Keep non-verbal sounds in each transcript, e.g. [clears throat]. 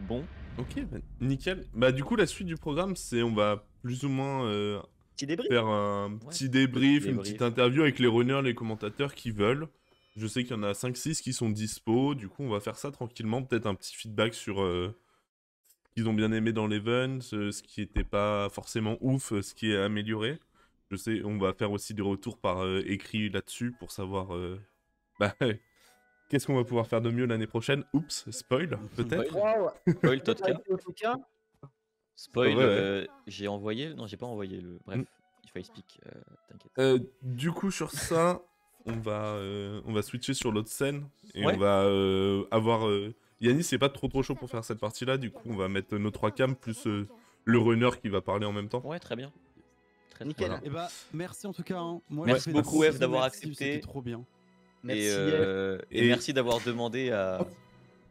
Bon. Ok, bah, nickel. Bah du coup, la suite du programme, c'est on va plus ou moins euh, faire un petit débrief, une petite interview avec les runners, les commentateurs qui veulent. Je sais qu'il y en a 5-6 qui sont dispo, du coup on va faire ça tranquillement, peut-être un petit feedback sur euh, ce qu'ils ont bien aimé dans l'event, euh, ce qui n'était pas forcément ouf, ce qui est amélioré. Je sais, on va faire aussi des retours par écrit là-dessus pour savoir [laughs] bah, Qu'est-ce qu'on va pouvoir faire de mieux l'année prochaine Oups, spoil, peut-être Spoil, euh, j'ai envoyé, non, j'ai pas envoyé le. Bref, mm. il faut I speak, euh, t'inquiète. Euh, du coup, sur ça, [laughs] on va, on va switcher sur l'autre scène et on va avoir. Yannis, c'est pas trop trop chaud pour faire cette partie-là, du coup, on va mettre nos trois cams plus le runner qui va parler en même temps. Ouais, très bien. Très, Nickel. Et eh ben, merci en tout cas. Hein. merci beaucoup, F, d'avoir accepté. C'était trop bien. Euh, et, merci d'avoir demandé à, oh.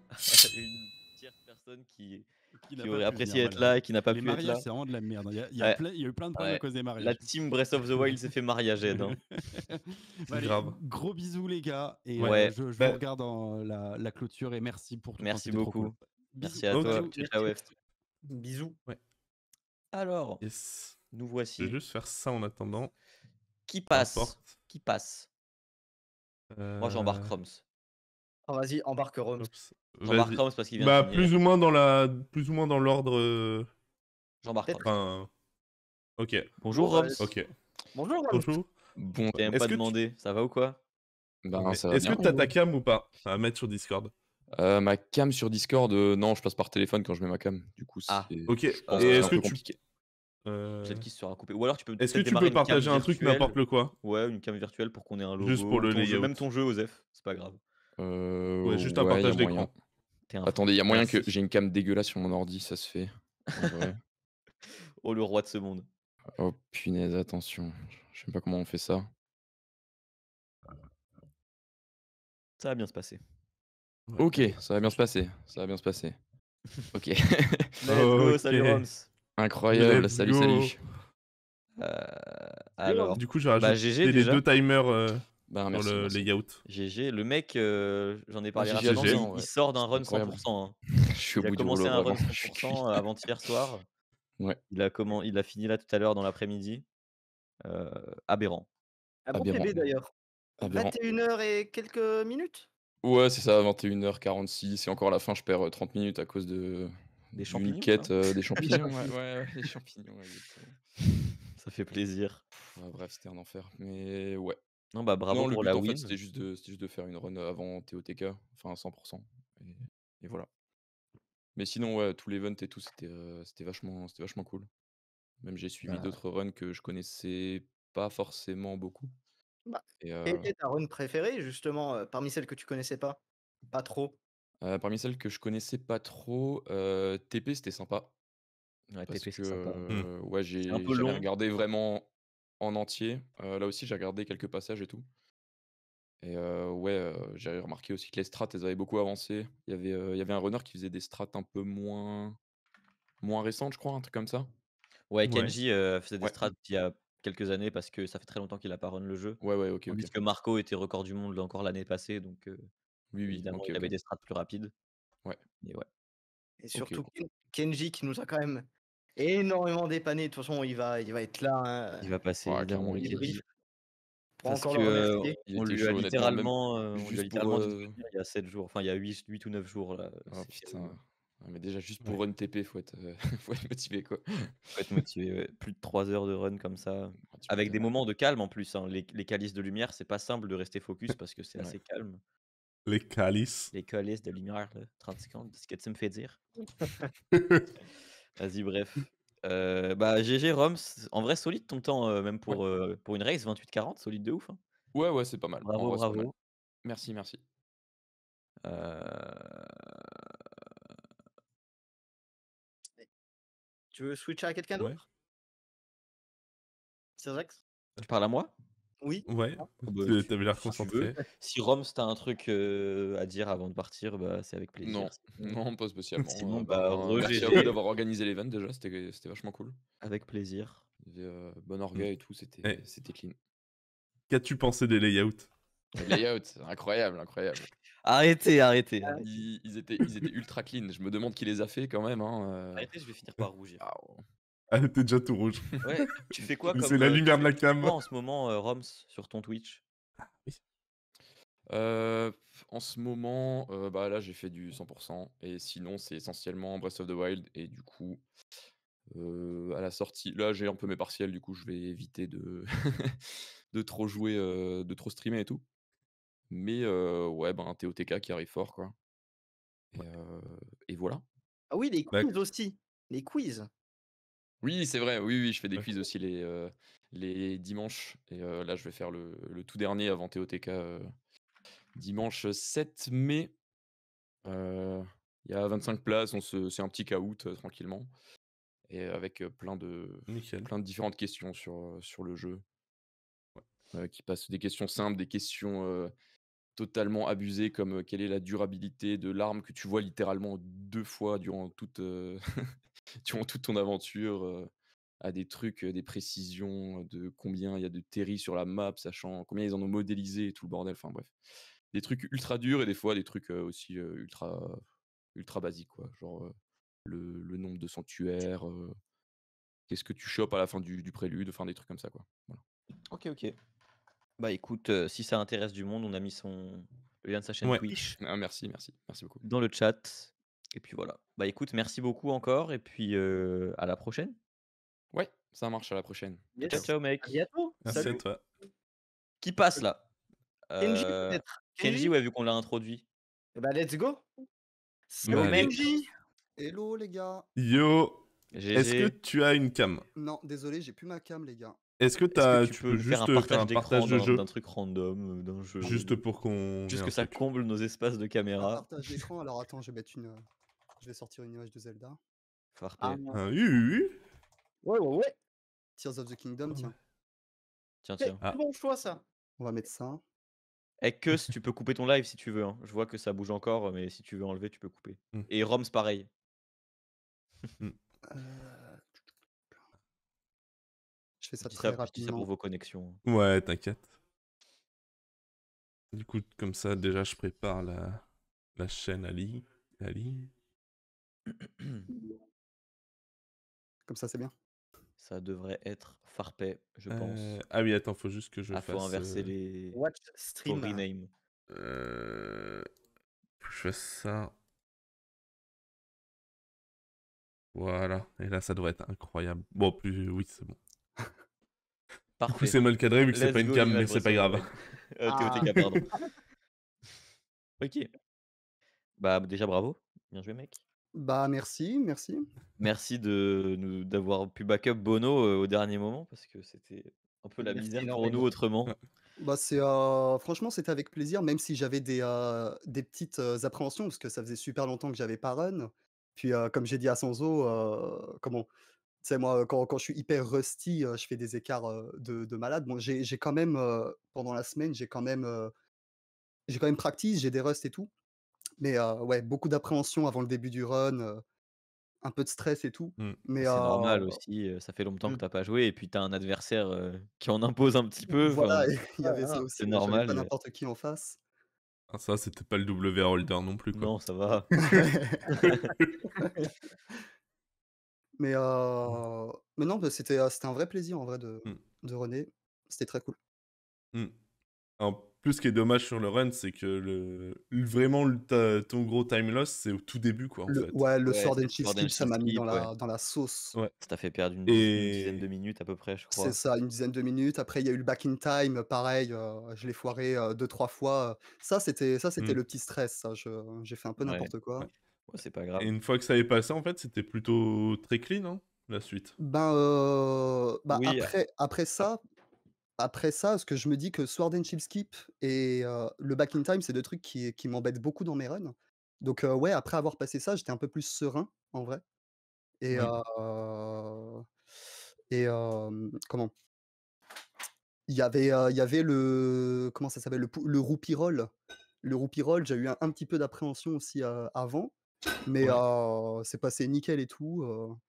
[laughs] une tierce personne qui, aurait apprécié être là et qui n'a pas pu être là. C'est vraiment de la merde. Hein. Il y a, eu plein de problèmes à cause des mariages. La team Breath of the Wild s'est fait mariager. Hein. [laughs] grave. Gros bisous les gars. Et euh, je, bah vous regarde dans la, clôture et merci pour tout. Merci beaucoup. Merci à toi. Bisous. Alors, nous voici. Je vais juste faire ça en attendant. Qui passe Qui passe moi, j'embarque euh, Roms. Ah, vas-y, embarque Roms. J'embarque Roms parce qu'il vient bah, de plus ou moins dans la, plus ou moins dans l'ordre. Euh, j'embarque Roms. Enfin... Ok. Bonjour Roms. Ok. Bonjour. Bonjour. Bon, t'as même pas demandé. Ça va ou quoi ben, Est-ce que t'as ta cam ou pas à mettre sur Discord euh, ma cam sur Discord, euh, non, je passe par téléphone quand je mets ma cam. Du coup, ah, ok. Et est-ce que tu Peut-être qu'il se sera coupé. Ou alors tu peux. Est-ce que tu peux partager un truc, n'importe quoi Ouais, une cam virtuelle pour qu'on ait un logo. Juste pour le ton Même ton jeu, Osef, c'est pas grave. Euh, ouais, juste un partage d'écran. Attendez, il y a moyen que j'ai une cam dégueulasse sur mon ordi, ça se fait. [laughs] oh, le roi de ce monde. Oh punaise, attention. Je sais pas comment on fait ça. Ça va bien se passer. Ok, ça va bien se passer. Ça va bien se passer. ok. [laughs] Let's go, salut Roms. Incroyable, salut, salut. Euh, alors, du coup, j'ai rajouté bah, les deux timers euh, bah, merci, dans le layout. GG, le mec, euh, j'en ai ah, parlé ah, rapidement, Il, sort d'un run 100%. Hein. Je suis il a commencé un run 100% euh, [laughs] avant-hier soir. Il, a fini là tout à l'heure dans l'après-midi. aberrant. bon d'ailleurs. 21h et quelques minutes Ouais, c'est ça, 21h46. Et encore la fin, je perds 30 minutes à cause de euh, [laughs] des champignons. des champignons. ouais, ouais, des champignons. ça fait plaisir. bref, c'était un enfer. Mais ouais. Non, bah bravo pour la en win. c'était juste, de, juste de faire une run avant TOTK, enfin 100%. Et, et voilà. Mais sinon, ouais, les l'event et tout, euh, c'était, vachement, c'était vachement cool. Même j'ai suivi bah d'autres runs que je connaissais pas forcément beaucoup. Bah, et, et, euh ta run préférée, justement, parmi celles que tu connaissais pas Pas trop euh, parmi celles que je connaissais pas trop, euh, TP c'était sympa. Ouais, TP c'était sympa. Mmh. ouais, j'ai regardé vraiment en entier. Euh, là aussi, j'ai regardé quelques passages et tout. Et ouais, j'ai remarqué aussi que les strats elles avaient beaucoup avancé. Il y avait, y avait un runner qui faisait des strats un peu moins moins récentes, je crois, un truc comme ça? Ouais, Kenji, faisait des strats il y a quelques années parce que ça fait très longtemps qu'il a pas le jeu. Ouais, ouais, OK, Puisque que Marco était record du monde, encore l'année passée donc oui, oui. Évidemment, il avait des strats plus rapides. Ouais. Et, ouais. et surtout Kenji qui nous a quand même énormément dépanné. De toute façon, il va, il va être là. Il hein. va passer. parce que, on lui a littéralement, il y a 7 jours, enfin il y a 8, ou 9 jours là. Euh, oh, euh, putain. Mais déjà juste pour run TP, il euh, [laughs] faut être motivé quoi. Faut être motivé, plus de 3 heures de run comme ça, avec des moments de calme en plus. Hein. Les, les, calices de lumière, c'est pas simple de rester focus [laughs] parce que c'est assez calme. Les calices. Les calices de lumière, là. 30 secondes, c'est ce que tu me fais dire. [laughs] Vas-y, bref. Euh, bah, GG Roms, en vrai, solide ton temps, euh, même pour, euh, pour une race, 28-40, solide de ouf. Hein. Ouais, ouais, c'est pas mal. Bravo, bravo. Merci, merci. Tu veux switcher à quelqu'un d'autre ouais. Rex Tu parles à moi oui. Ouais, ah bah, tu avais l'air concentré. Si Roms, t'as un truc euh, à dire avant de partir, bah, c'est avec plaisir. Non, pas spécialement. Hein. Bah, merci d'avoir organisé l'event déjà, c'était c'était vachement cool. avec plaisir. Euh, bon orgueil et tout, c'était eh. c'était clean. Qu'as-tu pensé des layouts Les layouts, incroyable, incroyable. Arrêtez, arrêtez. Ils, étaient, ils étaient ultra clean. Je me demande qui les a fait quand même. Hein, euh. Arrêtez, je vais finir par rougir. Ah, oh. Ah, elle était déjà tout rouge. tu fais quoi [laughs] C'est la euh, lumière de la cam. en ce moment, euh, Roms, sur ton Twitch ah euh, En ce moment, euh, bah, là, j'ai fait du 100%. Et sinon, c'est essentiellement Breath of the Wild. Et du coup, à la sortie, là, j'ai un peu mes partiels. Du coup, je vais éviter de, [laughs] de trop jouer, de trop streamer et tout. Mais ouais, bah, un TOTK qui arrive fort, quoi. Et, et voilà. Ah oui, les bah, quiz aussi. Les quiz. Oui, c'est vrai. Oui, oui, je fais des quiz aussi les, euh, les dimanches. Et euh, là, je vais faire le, le tout dernier avant TOTK euh, dimanche 7 mai. Il y a 25 places. c'est un petit caout tranquillement. Et avec plein de, plein de différentes questions sur, sur le jeu. qui passent des questions simples, des questions totalement abusées, comme quelle est la durabilité de l'arme que tu vois littéralement deux fois durant toute, [laughs] [laughs] tu vois toute ton aventure à des trucs, des précisions de combien il y a de terry sur la map, sachant combien ils en ont modélisé et tout le bordel. Enfin bref, des trucs ultra durs et des fois des trucs aussi ultra ultra basiques quoi. Genre le, nombre de sanctuaires, qu'est-ce que tu chopes à la fin du, du prélude, enfin des trucs comme ça quoi. Ok ok. Bah écoute, si ça intéresse du monde, on a mis son le lien de sa chaîne Twitch. Ah, merci merci merci beaucoup. Dans le chat. Et puis voilà. Bah écoute, merci beaucoup encore et puis à la prochaine. Ouais, ça marche à la prochaine. Ciao, ciao mec. Salut. toi. Qui passe là euh, Kenji Kenji, ouais, vu qu'on l'a introduit. bah let's go. Hello Kenji. Hello les gars. Yo. Est-ce que tu as une cam Non, désolé, j'ai plus ma cam les gars. Est-ce que, as, tu, peux juste faire un partage, d'écran d'un truc random, euh, d'un jeu Juste pour qu'on. Juste que ça comble nos espaces de caméra. partage d'écran, alors attends, je vais mettre une. Euh, je vais sortir une image de Zelda. Ah, ah oui, oui, oui. Ouais, ouais, ouais. Tears of the Kingdom, ah tiens. Tiens, C'est un Bon choix, ça. On va mettre ça. Et que tu peux couper ton live si tu veux. Hein. Je vois que ça bouge encore, mais si tu veux enlever, tu peux couper. Hmm. Et Roms, pareil. Hmm. Euh. Je fais ça très pour vos connexions. Hein. Ouais, t'inquiète. Du coup, comme ça, déjà, je prépare la, la chaîne Ali. Ali. Mmh. Comme ça, c'est bien. Ça devrait être Farpay, je euh, pense. Ah oui, attends, faut juste que je ah, fasse faut inverser euh, les. Watch stream. rename. Euh, je fais ça. Voilà. Et là, ça devrait être incroyable. Bon, plus oui, c'est bon. Du coup, c'est mal cadré vu que c'est pas une cam, mais c'est pas grave. [laughs] Ah. pardon. [laughs] ok. Bah, déjà, bravo. Bien joué, mec. Bah merci, merci. Merci de nous d'avoir pu backup Bono au dernier moment parce que c'était un peu la misère pour nous autrement. [laughs] Bah c'est franchement c'était avec plaisir même si j'avais des, des petites appréhensions parce que ça faisait super longtemps que j'avais pas run. Puis comme j'ai dit à Sanzo, comment tu sais moi quand, quand je suis hyper rusty, je fais des écarts de, malade. Bon j'ai j'ai quand même pendant la semaine j'ai quand même j'ai quand même practice, j'ai des rusts et tout. Mais ouais, beaucoup d'appréhension avant le début du run un peu de stress et tout. Mmh, c'est normal aussi, ça fait longtemps que mmh. t'as pas joué et puis t'as un adversaire qui en impose un petit peu. Voilà, [laughs] il y avait ça [laughs] aussi. C'est normal. Pas n'importe qui en face. Ah, ça, c'était pas le W holder non plus. Quoi. Non, ça va. [laughs] mais, mmh. mais non, bah, c'était, c'était un vrai plaisir en vrai de, de René. C'était très cool. Plus ce qui est dommage sur le run, c'est que le, vraiment ton gros time loss, c'est au tout début. Quoi, Ouais, le sort des Shield, ça m'a mis dans, la, sauce. Ouais. Ça t'a fait perdre une, dizaine de minutes à peu près, je crois. C'est ça, une dizaine de minutes. Après, il y a eu le back in time, pareil, euh, je l'ai foiré euh, deux, trois fois. Ça, c'était ça c'était mm. le petit stress. j'ai fait un peu n'importe quoi. c'est pas grave. Et une fois que ça est passé, en fait, c'était plutôt très clean, hein, la suite. Ben, euh, bah, après, après ça, après ça, ce que je me dis que Sword and Chip Skip et le Back in Time, c'est deux trucs qui, qui m'embêtent beaucoup dans mes runs. Donc ouais, après avoir passé ça, j'étais un peu plus serein en vrai. Et et comment Il y avait il y avait le comment ça s'appelle le, le Le roupie j'ai eu un, petit peu d'appréhension aussi avant, mais c'est passé nickel et tout.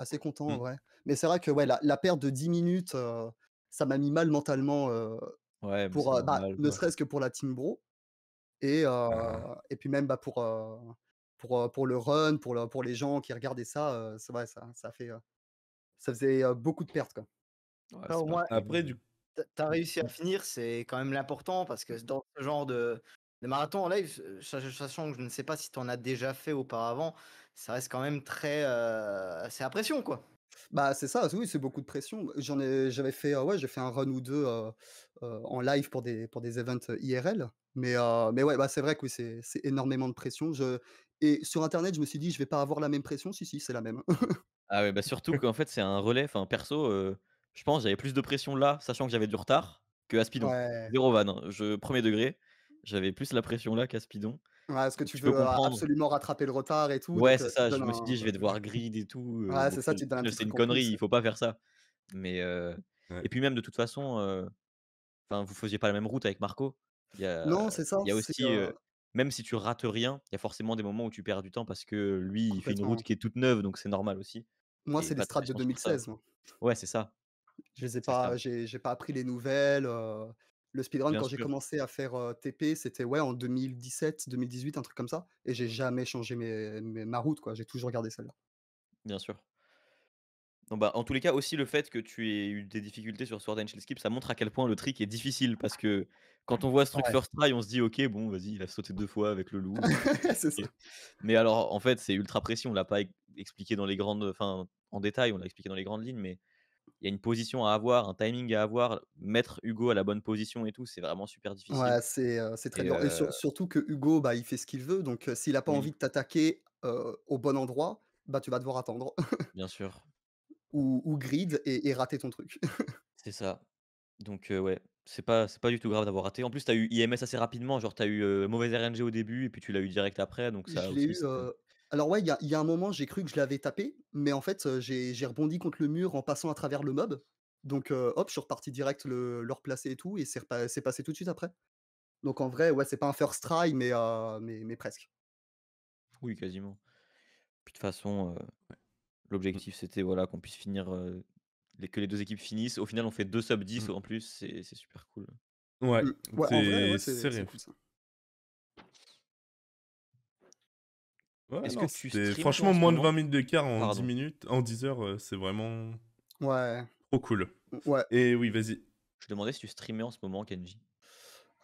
assez content en mmh. vrai. Mais c'est vrai que ouais, la, perte de 10 minutes, ça m'a mis mal mentalement, pour, bah, ne serait-ce que pour la Team Bro. Et, et puis même bah, pour, pour, pour le run, pour, pour les gens qui regardaient ça, c'est vrai, ça, ça, fait, ça faisait beaucoup de pertes. Quoi. Ouais, Après, du as réussi à mmh. finir, c'est quand même l'important parce que dans ce genre de, marathon en live, sachant que je ne sais pas si tu en as déjà fait auparavant, ça reste quand même très. c'est à pression, quoi. Bah, c'est ça, oui, c'est beaucoup de pression. J'en ai, j'avais fait, ouais, j'ai fait un run ou deux en live pour des, pour des events IRL. Mais, mais ouais, bah, c'est vrai que oui, c'est, c'est énormément de pression. Je... Et sur Internet, je me suis dit, je vais pas avoir la même pression. Si, si, c'est la même. [laughs] ah ouais, bah surtout qu'en fait, c'est un relais. Enfin, perso, je pense j'avais plus de pression là, sachant que j'avais du retard, que à Ouais. Zéro van, hein. je, premier degré. J'avais plus la pression là qu'à Speedon est-ce que tu, veux absolument rattraper le retard et tout Ouais, c'est ça. Je me suis dit, je vais devoir grid et tout. c'est ça. C'est une connerie. Il faut pas faire ça. Mais et puis même de toute façon, vous enfin, vous faisiez pas la même route avec Marco. Non, c'est ça. Il y aussi, même si tu rates rien, il y a forcément des moments où tu perds du temps parce que lui, il fait une route qui est toute neuve, donc c'est normal aussi. Moi, c'est les strats de 2016. Ouais, c'est ça. Je les ai pas, j'ai pas appris les nouvelles. Le speedrun, quand j'ai commencé à faire TP, c'était ouais, en 2017, 2018, un truc comme ça. Et j'ai jamais changé mes, ma route, quoi. J'ai toujours gardé celle-là. Bien sûr. bah, en tous les cas, aussi le fait que tu aies eu des difficultés sur Sword and Shield Skip, ça montre à quel point le trick est difficile. Parce que quand on voit ce truc first try, on se dit, ok, bon, vas-y, il a sauté deux fois avec le loup. Euh, [laughs] c'est ça. Mais alors, en fait, c'est ultra précis. On l'a pas e-, expliqué dans les grandes. Enfin, en détail, on l'a expliqué dans les grandes lignes, mais il y a une position à avoir, un timing à avoir, mettre Hugo à la bonne position et tout, c'est vraiment super difficile. Ouais, c'est très dur. Et, surtout que Hugo, bah, il fait ce qu'il veut, donc s'il n'a pas envie de t'attaquer au bon endroit, bah, tu vas devoir attendre. [laughs] Bien sûr. Ou, grid et, rater ton truc. [laughs] c'est ça. Donc ouais, c'est pas c'est pas du tout grave d'avoir raté. En plus, tu as eu IMS assez rapidement, genre tu as eu mauvais RNG au début et puis tu l'as eu direct après, donc ça alors ouais, il y a, un moment, j'ai cru que je l'avais tapé, mais en fait, euh, j'ai, rebondi contre le mur en passant à travers le mob. Donc euh, hop, je suis reparti direct le, le replacer et tout, et c'est, passé tout de suite après. Donc en vrai, ouais, c'est pas un first try, mais, euh, mais, presque. Oui, quasiment. Puis de toute façon, l'objectif c'était voilà, qu'on puisse finir, les, que les deux équipes finissent. Au final, on fait deux sub 10 mmh. en plus, c'est, super cool. Ouais, c'est, mmh. en vrai, que Franchement, moins de 20 minutes d'écart en 10 minutes, en 10 heures, euh, c'est vraiment. Ouais. Trop cool. Ouais. Et oui, vas-y. Je demandais si tu streamais en ce moment, Kenji.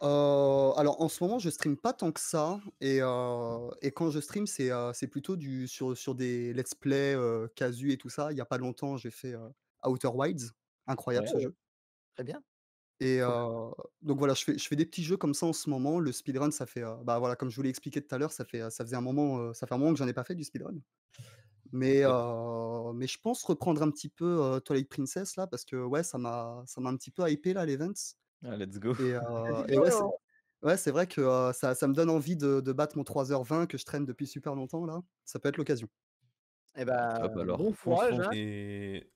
Euh, alors en ce moment, je stream pas tant que ça, et, euh, et quand je stream, c'est plutôt du, sur, sur des let's play casu et tout ça. Il y a pas longtemps, j'ai fait Outer Wilds, incroyable ce jeu. Très bien. Et donc voilà, je fais, je fais des petits jeux comme ça en ce moment. Le speedrun, ça fait, bah voilà, comme je vous l'ai expliqué tout à l'heure, ça fait, ça faisait un moment, ça fait un moment que j'en ai pas fait du speedrun. Mais, mais je pense reprendre un petit peu Twilight Princess là, parce que ouais, ça m'a, ça m'a un petit peu hypé là, l'events. Ah, let's go. Et, [laughs] ouais, c'est, vrai que ça, ça, me donne envie de, de, battre mon 3h20 que je traîne depuis super longtemps là. Ça peut être l'occasion. Et ah ben, bah, bah bon courage. Hein. Et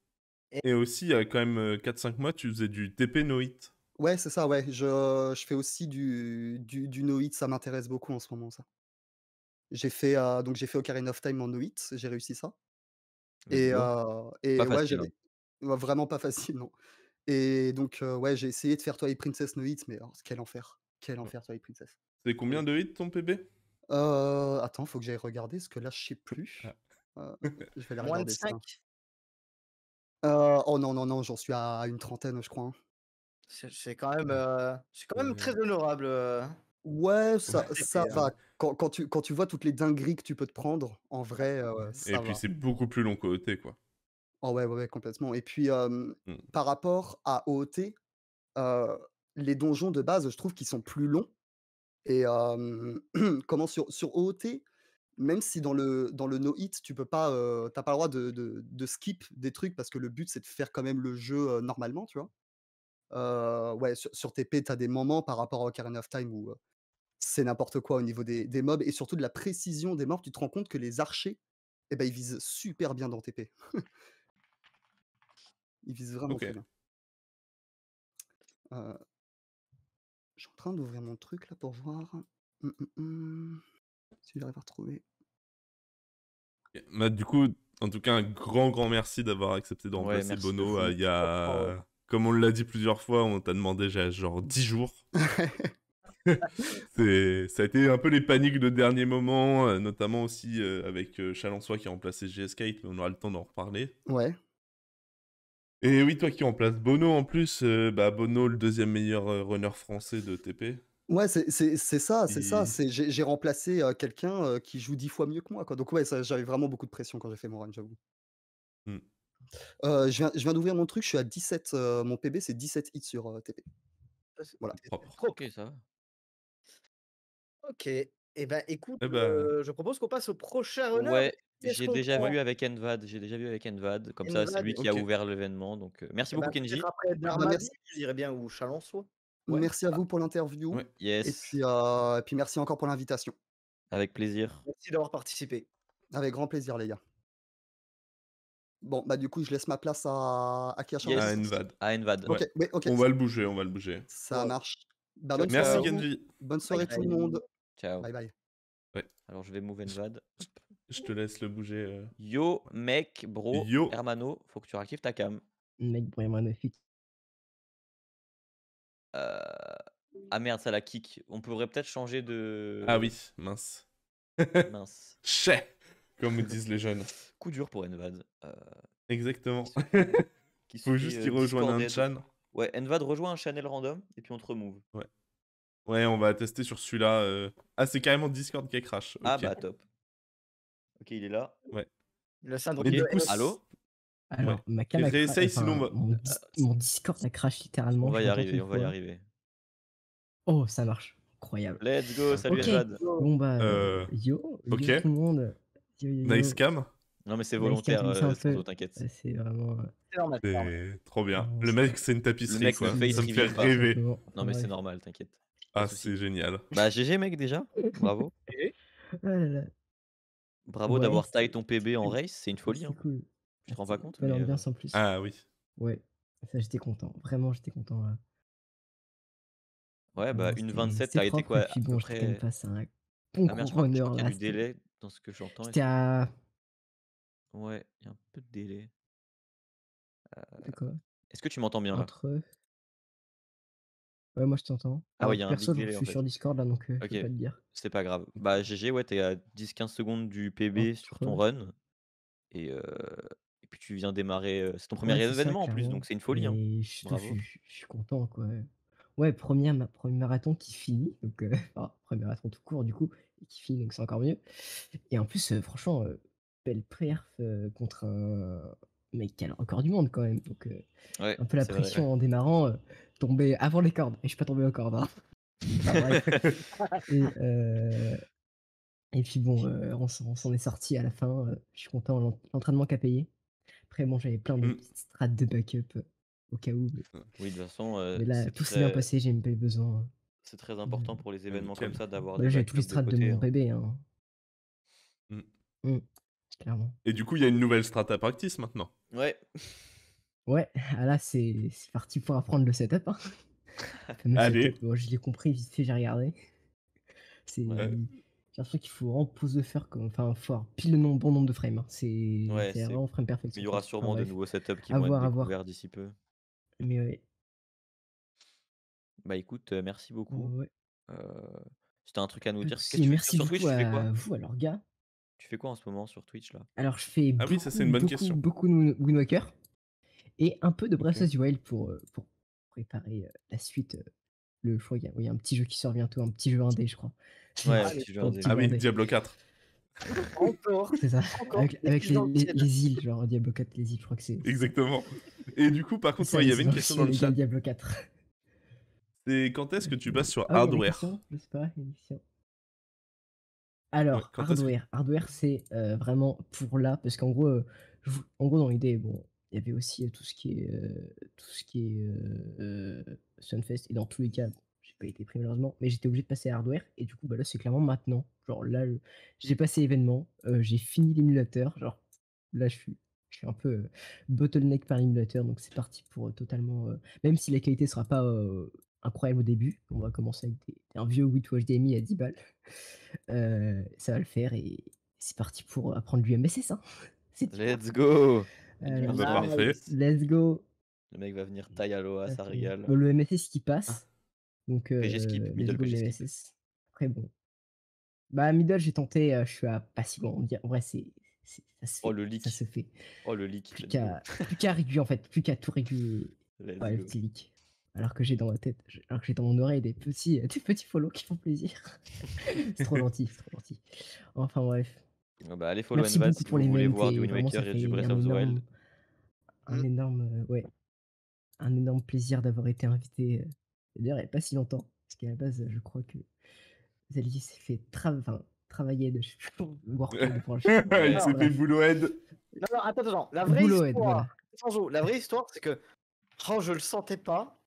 et aussi, il y a quand même 4-5 euh, mois, tu faisais du TP no hit. Ouais, c'est ça, ouais. Je, je, fais aussi du, du, du no hit, ça m'intéresse beaucoup en ce moment, ça. J'ai fait, euh, donc j'ai fait Ocarina of Time en no hit, j'ai réussi ça. Ah, et, euh, et hein. ouais, vraiment pas facile, non. Et donc, ouais, j'ai essayé de faire et Princess no hit, mais alors, oh, quel enfer. Quel enfer, et Princess. C'est combien de hits ton PB Attends, faut que j'aille regarder, parce que là, je sais plus. Ah. je vais la [laughs] regarder. Euh, oh non, non, non, j'en suis à une trentaine, je crois. Hein. C'est quand même, euh, quand même très honorable. Euh, ouais, ça, [laughs] ça va. Hein. Quand, tu, quand tu vois toutes les dingueries que tu peux te prendre, en vrai, ça Et puis c'est beaucoup plus long qu'OT, e quoi. Oh ouais, ouais, complètement. Et puis, mmh. par rapport à OT, e les donjons de base, je trouve qu'ils sont plus longs. Et [clears throat] comment sur, sur OOT, e même si dans le, dans le no-hit, tu peux pas, t'as pas le droit de, skip des trucs parce que le but c'est de faire quand même le jeu normalement, tu vois. ouais, sur, TP, tu as des moments par rapport à Ocarina of Time où c'est n'importe quoi au niveau des, des, mobs et surtout de la précision des mobs. Tu te rends compte que les archers, eh ben, ils visent super bien dans TP. [laughs] ils visent vraiment très bien. Je suis en train d'ouvrir mon truc là pour voir. Hum, hum, hum si j'arrive à retrouver. Bah, du coup, en tout cas, un grand, grand merci d'avoir accepté de remplacer Bono. Euh, il y a, comme on l'a dit plusieurs fois, on t'a demandé genre 10 jours. [laughs] [laughs] ça a été un peu les paniques de dernier moment, euh, notamment aussi euh, avec Chalençois qui a remplacé GS mais on aura le temps d'en reparler. Ouais. Et oui, toi qui remplaces Bono en plus, bah Bono, le deuxième meilleur runner français de TP. Ouais, c'est ça, c'est ça. ça. J'ai remplacé quelqu'un qui joue dix fois mieux que moi. Quoi. Donc ouais, j'avais vraiment beaucoup de pression quand j'ai fait mon run, j'avoue. Mmh. je viens, d'ouvrir mon truc, je suis à 17. mon PB, c'est 17 hits sur TP. Ah, voilà. Ok, ça va. Ok. Et ben, écoute, eh ben je propose qu'on passe au prochain runner. Ouais, j'ai déjà vu avec Envad. J'ai déjà vu avec Envad. Comme ça, c'est lui qui a ouvert l'événement. Donc, merci eh ben, beaucoup, Kenji. Bah, je dirais bien, Chalon soit. Merci à vous pour l'interview. et, puis, merci encore pour l'invitation. Avec plaisir. Merci d'avoir participé. Avec grand plaisir, les gars. Bon, bah du coup, je laisse ma place à, à qui À Envad. On va le bouger, on va le bouger. Ça marche. Bah, merci, Genji. Bonne soirée, tout le monde. Ciao. Bye bye. Alors, je vais move Envad. Je te laisse le bouger. Euh. Yo, mec, bro, Yo. Hermano, faut que tu actives ta cam. Mec, bro, Hermano, ah merde, ça la kick. On pourrait peut-être changer de. Ah oui, mince. mince. [laughs] Chet Comme disent les jeunes. Coup dur pour Envad. Euh, Exactement. Il euh, [laughs] Faut juste euh, qu'il rejoigne un chan. Ouais, Envad rejoint un channel random et puis on te remove. Ouais. Ouais, on va tester sur celui-là. Ah, c'est carrément Discord qui crash. Ah bah top. Ok, il est là. Le syndrome Mais alors, ma cam Réessaye, sinon. Euh, mon, Discord a crache littéralement. On va y arriver, on va y arriver. Oh, ça marche. Incroyable. Let's go, ah, salut okay. Jade. Bon bah, euh, yo, yo tout le monde. nice cam. Non, mais c'est volontaire, euh, t'inquiète. C'est vraiment. C'est trop bien. Le mec, c'est une tapisserie, quoi. Ça me fait rêver. Non, mais c'est normal, t'inquiète. Ah, c'est génial. Bah, GG, mec, déjà. Bravo. Ah Bravo d'avoir taillé ton PB en race, c'est une folie. Hein. Tu te rends pas compte euh, en plus. Ah oui. Ouais, ça j'étais content. Vraiment, j'étais content. Là. Hein. Ouais, bah, une 27, t'as été quoi puis bon, près... je passe un bon ah, gros runner. Il y a du délai dans ce que j'entends. C'était à... Ouais, il y a un peu de délai. Euh... Est-ce que tu m'entends bien Ouais, moi je t'entends. Ah ouais, il y a un délai, Je suis en fait. sur Discord là, donc euh, je peux pas te dire. C'est pas grave. Bah GG, ouais, t'es à 10-15 secondes du PB sur ton run. Et euh, tu viens démarrer. C'est ton premier événement en plus, donc c'est une folie. Hein. Je, suis content quoi. Ouais, premier, premier marathon qui finit, donc [laughs] premier marathon tout court du coup, et qui finit, donc c'est encore mieux. Et en plus, franchement, belle prière contre un mec qui a le record du monde quand même. Donc un peu la pression en démarrant, tomber avant les cordes. Et je suis pas tombé aux cordes. Hein. [laughs] et, puis bon, on s'en est sorti à la fin. je suis content, l'entraînement qu'a payé. Après, bon, j'avais plein de mmh. strats de backup euh, au cas où. Mmh. Oui, de toute façon. Euh, mais là, tout s'est bien passé, j'ai même pas eu besoin. Hein. C'est très mmh. important pour les événements comme ça d'avoir bah, des. J'ai tous les strats de, mon hein. bébé. Hein. Clairement. Et du coup, il y a une nouvelle strat à practice maintenant. Ouais. Ouais, ah là, c'est parti pour apprendre le setup. Hein. [laughs] Allez. Bon, je l'ai compris vite j'ai regardé. C'est. J'ai l'impression qu'il faut en pose de faire, enfin, faut pile le bon nombre de frames. Hein. C'est vraiment frame perfection. il y aura sûrement de nouveaux setups qui vont voir, d'ici peu. Mais ouais. Bah écoute, euh, merci beaucoup. Ouais. Euh, un truc à nous dire, tu merci fais sur Twitch, à... quoi vous, alors, gars. Tu fais quoi en ce moment sur Twitch là Alors je fais ah beaucoup, oui, de Windwalker et un peu de Breath of the Wild pour, euh, préparer euh, la suite. Le, je y, y, a un petit jeu qui sort bientôt, un petit jeu indé, je crois. Ouais, ah oui, Diablo 4. Encore. C'est ça. avec, les, îles, genre Diablo 4, les îles, je crois que c'est. Exactement. Et du coup, par contre, il y avait une question dans le chat. Diablo 4. C'est quand est-ce que tu passes sur ah hardware pas, Alors, hardware. c'est euh, vraiment pour là, parce qu'en gros, euh, en gros, dans l'idée, bon, il y avait aussi euh, tout ce qui est, tout ce qui est Sunfest, et dans tous les cas, j'ai pas été pris malheureusement, mais j'étais obligé de passer à hardware. Et du coup, bah là, c'est clairement maintenant. Genre là, j'ai passé événement, euh, j'ai fini l'émulateur. Genre là, je suis, je suis un peu euh, bottleneck par l'émulateur donc c'est parti pour euh, totalement. même si la qualité sera pas incroyable au début, on va commencer avec des, un vieux 8 HDMI à 10 balles. ça va le faire et c'est parti pour apprendre l'UMSS. Hein. [laughs] Let's go! Ah bah, let's go! Le mec va venir taille à l'OA, ça régale. Le MSS qui passe, ah. Donc, PG skip, bah, middle, PG skip. Après, bon. Bah, middle, j'ai tenté, je suis à pas si bon. En vrai, c'est. Ça oh, se, fait, oh, le leak. ça se fait. Oh le leak. Plus qu'à réguler en fait, plus qu'à tout réguler. Ouais, le petit leak. Alors que j'ai dans ma tête, alors que j'ai dans mon oreille des petits, [laughs] des petits follow qui font plaisir. [laughs] c'est trop [laughs] gentil, c'est trop gentil. Enfin bref. Ah, bah, allez follow Merci and si vous les voulez voir du Wind et du Breath of the Wild. Un mmh. énorme, ouais, un énorme plaisir d'avoir été invité D'ailleurs, il n'y a pas si longtemps, parce qu'à la base, je crois que Zaldi s'est fait travailler de [laughs] Warcraft. [laughs] il s'est fait boulot Non, non, attends, attends. La vraie histoire, la vraie histoire, c'est que quand oh, je le sentais pas.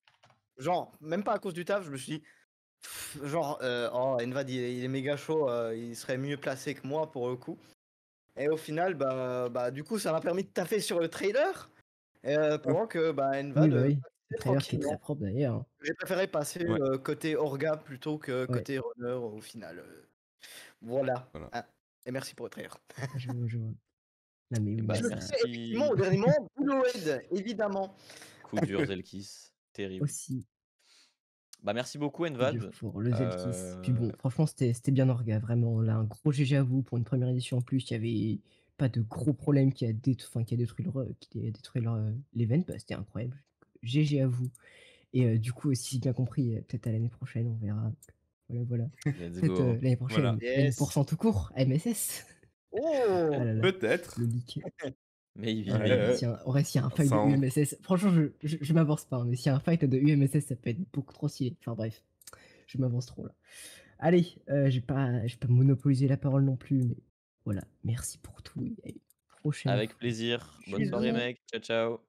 Genre, même pas à cause du taf, je me suis dit, genre, euh, oh, Envad, il, est méga chaud, euh, il serait mieux placé que moi pour le coup. Et au final, bah, bah du coup, ça m'a permis de taffer sur le trailer. Euh, pendant que bah, Envad bah Trailer qui est très propre d'ailleurs. J'ai préféré passer euh, côté orga plutôt que côté runner au final. Euh. Voilà. Ah, et merci pour le trailer. Ah, je, je... Non, eh ben, effectivement au dernier moment, Bullowhead, évidemment. Coup dur Zelkis, terrible. Aussi. Bah merci beaucoup Envad. Pour le Zelkis. Puis bon, euh. franchement c'était bien orga, vraiment. Là, un gros GG à vous pour une première édition en plus. Il y avait pas de gros problèmes qui a, détruit, enfin, qui a détruit l'event. Le... Bah, c'était incroyable. GG à vous. Et euh, du coup, si j'ai bien compris, euh, peut-être à l'année prochaine, on verra. Voilà, voilà. Peut-être euh, l'année prochaine, pour tout court, MSS. Oh, ah peut-être. mais il ah, y Ouais, Si un, s'il y a un fight de UMSS, franchement, je, je, m'avance pas, hein, mais s'il y a un fight de UMSS, ça peut être beaucoup trop stylé. Enfin bref, je m'avance trop là. Allez, j'ai pas, pas monopolisé la parole non plus, mais voilà, merci pour tout. Avec plaisir. Bonne soirée, mec. Ciao, ciao.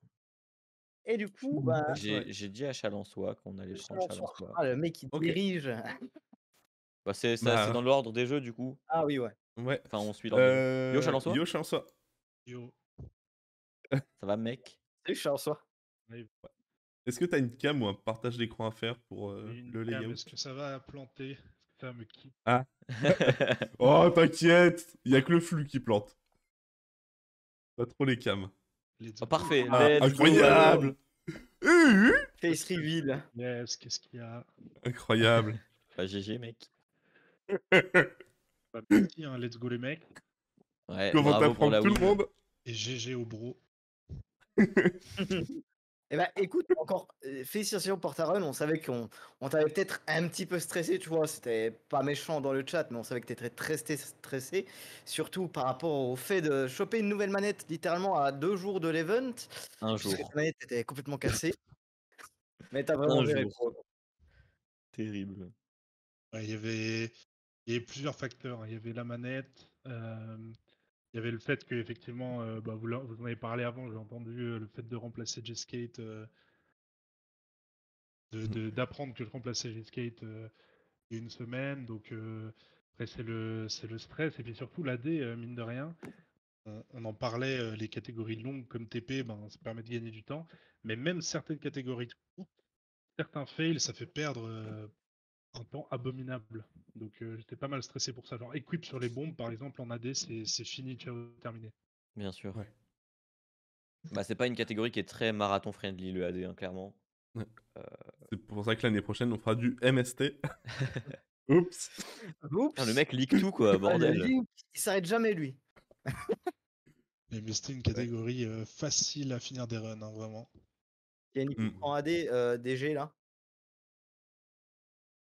Et du coup, mmh. bah, j'ai dit à Chalensois qu'on allait changer. Ah, le mec qui dirige. Bah, c'est bah. dans l'ordre des jeux du coup. Ah oui, ouais. Ouais. Enfin, on suit dans le... Yo euh, Chalensois. Yo Chalençois. Yo. Ça va, mec Salut Chalençois. Est-ce que t'as une cam ou un partage d'écran à faire pour euh, le layout Est-ce que ça va planter ça me Ah. [laughs] oh, t'inquiète, il y a que le flux qui plante. Pas trop les cams oh, parfait. Ah, let's incroyable. [laughs] Face reveal. Yes, qu'est-ce qu'il y a Incroyable. [laughs] Pas GG, mec. Pas petit, hein. Let's go, les mecs. Ouais, Comment t'apprends tout le monde Et GG au bro. [laughs] Eh ben, écoute, encore, euh, félicitations pour ta run. On savait qu'on on, t'avait peut-être un petit peu stressé, tu vois. C'était pas méchant dans le chat, mais on savait que t'étais très, stressé. Surtout par rapport au fait de choper une nouvelle manette littéralement à deux jours de l'event. Un jour. La manette était complètement cassée. [laughs] mais t'as vraiment géré. Terrible. Il y, avait... y avait plusieurs facteurs. Hein. Il y avait la manette. Euh, il y avait le fait que effectivement, euh, bah, vous, en avez parlé avant, j'ai entendu euh, le fait de remplacer G-Skate, euh, hmm. d'apprendre que je remplaçais G-Skate une semaine. Donc après, c'est le, le stress. Et puis surtout, la l'AD, mine de rien, on en parlait, les catégories longues comme TP, ben, ça permet de gagner du temps. Mais même certaines catégories certains fails, ça fait perdre temps abominable. Donc euh, j'étais pas mal stressé pour ça. Genre, équipe sur les bombes, par exemple, en AD, c'est fini, ciao, terminé. Bien sûr. Bah, c'est pas une catégorie qui est très marathon friendly, le AD, hein, clairement. Euh, c'est pour ça que l'année prochaine, on fera du MST. [laughs] Oups. le mec leak tout, quoi, ah, bordel. il s'arrête jamais, lui. [laughs] Mais c'était une catégorie euh, facile à finir des runs, hein, vraiment. Il y mm. a une... mm. en AD, DG, là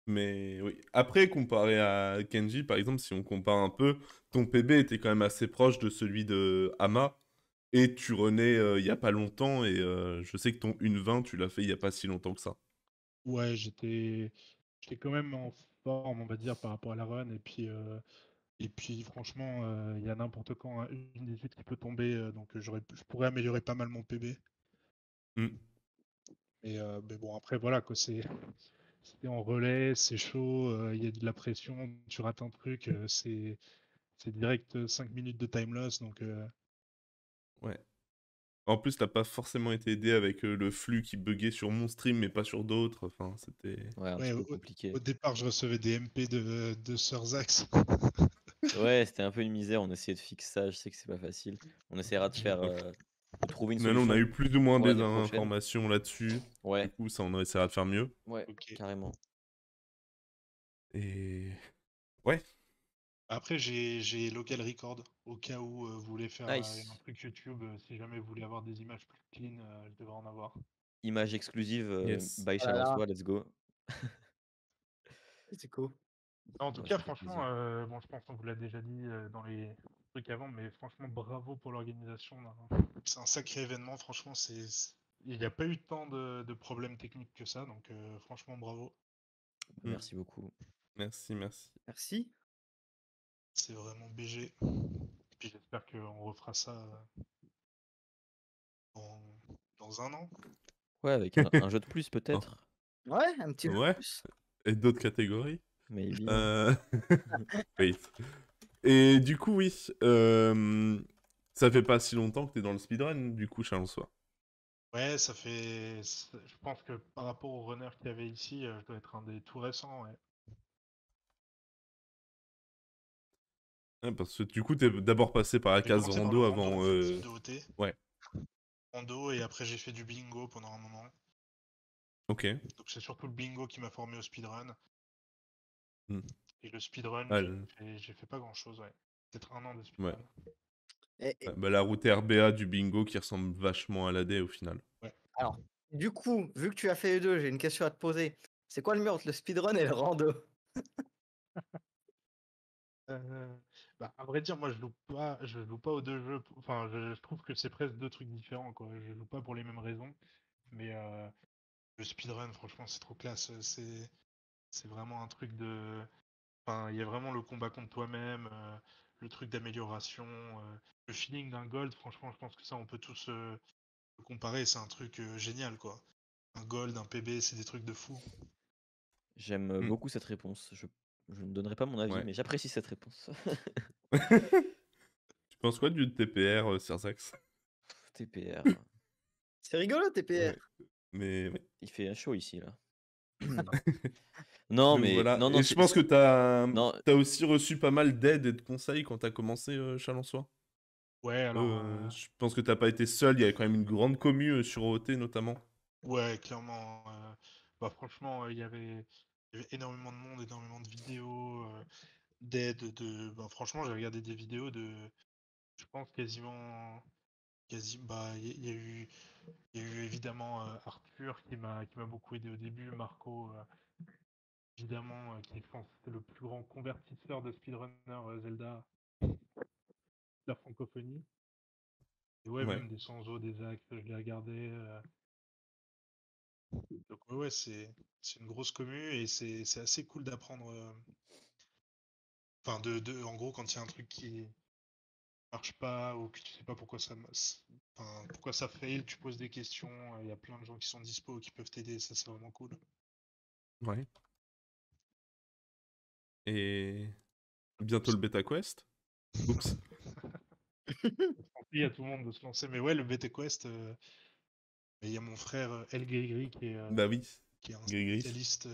mais oui. Après, comparé à Kenji, par exemple, si on compare un peu, ton PB était quand même assez proche de celui de Ama Et tu renais euh, il y n'y a pas longtemps. Et euh, je sais que ton 1-20, tu l'as fait il n'y a pas si longtemps que ça. Ouais, j'étais quand même en forme, on va dire, par rapport à la run. Et puis, euh, et puis franchement, il y a n'importe quand hein, une des 18 qui peut tomber. donc, je pourrais améliorer pas mal mon PB. Hmm. Et, mais bon, après, voilà, c'est c'est en relais, c'est chaud, euh, il y a de la pression, tu rates un truc, euh, c'est, c'est direct 5 euh, minutes de time loss. Donc, Ouais. En plus, t'as pas forcément été aidé avec le flux qui buguait sur mon stream, mais pas sur d'autres. Enfin, c'était. au, départ, je recevais des MP de, de Sir Zax. ouais, c'était un peu une misère. On essayait de fixer ça. Je sais que c'est pas facile. On essaiera de faire [laughs] on a eu plus ou moins des informations là-dessus. Ouais. Du coup, ça, on essaiera de faire mieux. Ouais, carrément. Et. Ouais. Après, j'ai local record au cas où euh, vous voulez faire euh, un truc YouTube. Euh, si jamais vous voulez avoir des images plus clean, je devrais en avoir. Images exclusives yes. by ah let's go. C'est cool. en tout cas, franchement, bon, je pense qu'on vous l'a déjà dit dans les truc avant, mais franchement, bravo pour l'organisation. Hein. C'est un sacré événement, franchement, c'est. Il n'y a pas eu tant de, problèmes techniques que ça, donc euh, franchement, bravo. Bah, hmm. Merci beaucoup. Merci, merci. Merci. C'est vraiment BG. Et puis j'espère qu'on refera ça euh, dans un an. Ouais, avec un, jeu de plus [laughs] peut-être. Oh. Ouais, un petit peu. Plus. Et d'autres catégories. Mais euh, [laughs] Wait. Et du coup, oui, euh, ça fait pas si longtemps que t'es dans le speedrun, du coup, charles Ouais, ça fait. Je pense que par rapport au runner qu'il y avait ici, euh, je dois être un des tout récents, ouais. parce que du coup, t'es d'abord passé par la case rando avant. Euh... De Ouais. Rando, et après, j'ai fait du bingo pendant un moment. Ok. Donc, c'est surtout le bingo qui m'a formé au speedrun. Hmm. Et le speedrun, j'ai, fait pas grand chose, ouais. Peut-être un an de speedrun. Bah, la route RBA du bingo qui ressemble vachement à la D, au final. Alors, du coup, vu que tu as fait les deux, j'ai une question à te poser. C'est quoi le mur entre le speedrun et le rando [laughs] euh, bah, à vrai dire, moi je loue pas, je pas aux deux jeux. Enfin, je, trouve que c'est presque deux trucs différents. Quoi. Je loue pas pour les mêmes raisons. Mais euh, le speedrun, franchement, c'est trop classe. C'est, c'est vraiment un truc de il y a vraiment le combat contre toi-même, euh, le truc d'amélioration, euh, le feeling d'un gold. Franchement, je pense que ça, on peut tous euh, comparer. C'est un truc génial, quoi. Un gold, un PB, c'est des trucs de fou. J'aime hmm. beaucoup cette réponse. Je, ne donnerai pas mon avis, mais j'apprécie cette réponse. [laughs] tu penses quoi du TPR, Cerzax TPR. C'est rigolo, TPR. Mais il fait un chaud ici, là. Mmh. [laughs] non, mais voilà. non, non, je pense que tu as... aussi reçu pas mal d'aide et de conseils quand tu as commencé euh, Ouais, euh, alors. Euh, je pense que tu pas été seul, il y avait quand même une grande commu euh, sur OT notamment. Ouais, clairement. Bah, franchement, il y avait énormément de monde, énormément de vidéos, d'aide. De... Bah, franchement, j'ai regardé des vidéos de, je pense, quasiment. Quasi... Bah, il y, a eu il y a eu évidemment euh, Arthur qui m'a beaucoup aidé au début, Marco euh, évidemment, euh, qui est, le plus grand convertisseur de speedrunner Zelda la francophonie. Et ouais, même des Sanzo, des axes, je les regardé. Donc ouais, c'est une grosse commu et c'est assez cool d'apprendre. Enfin, de, de, en gros, quand il y a un truc qui marche pas ou que tu sais pas pourquoi ça pourquoi ça fail Tu poses des questions. Euh, il y a plein de gens qui sont dispo qui peuvent t'aider. Ça, c'est vraiment cool. Ouais. Et bientôt le beta quest. Oups. Il y a tout le monde de se lancer. Mais ouais, le beta quest. Euh, il y a mon frère euh, El Grigri qui est, bah un spécialiste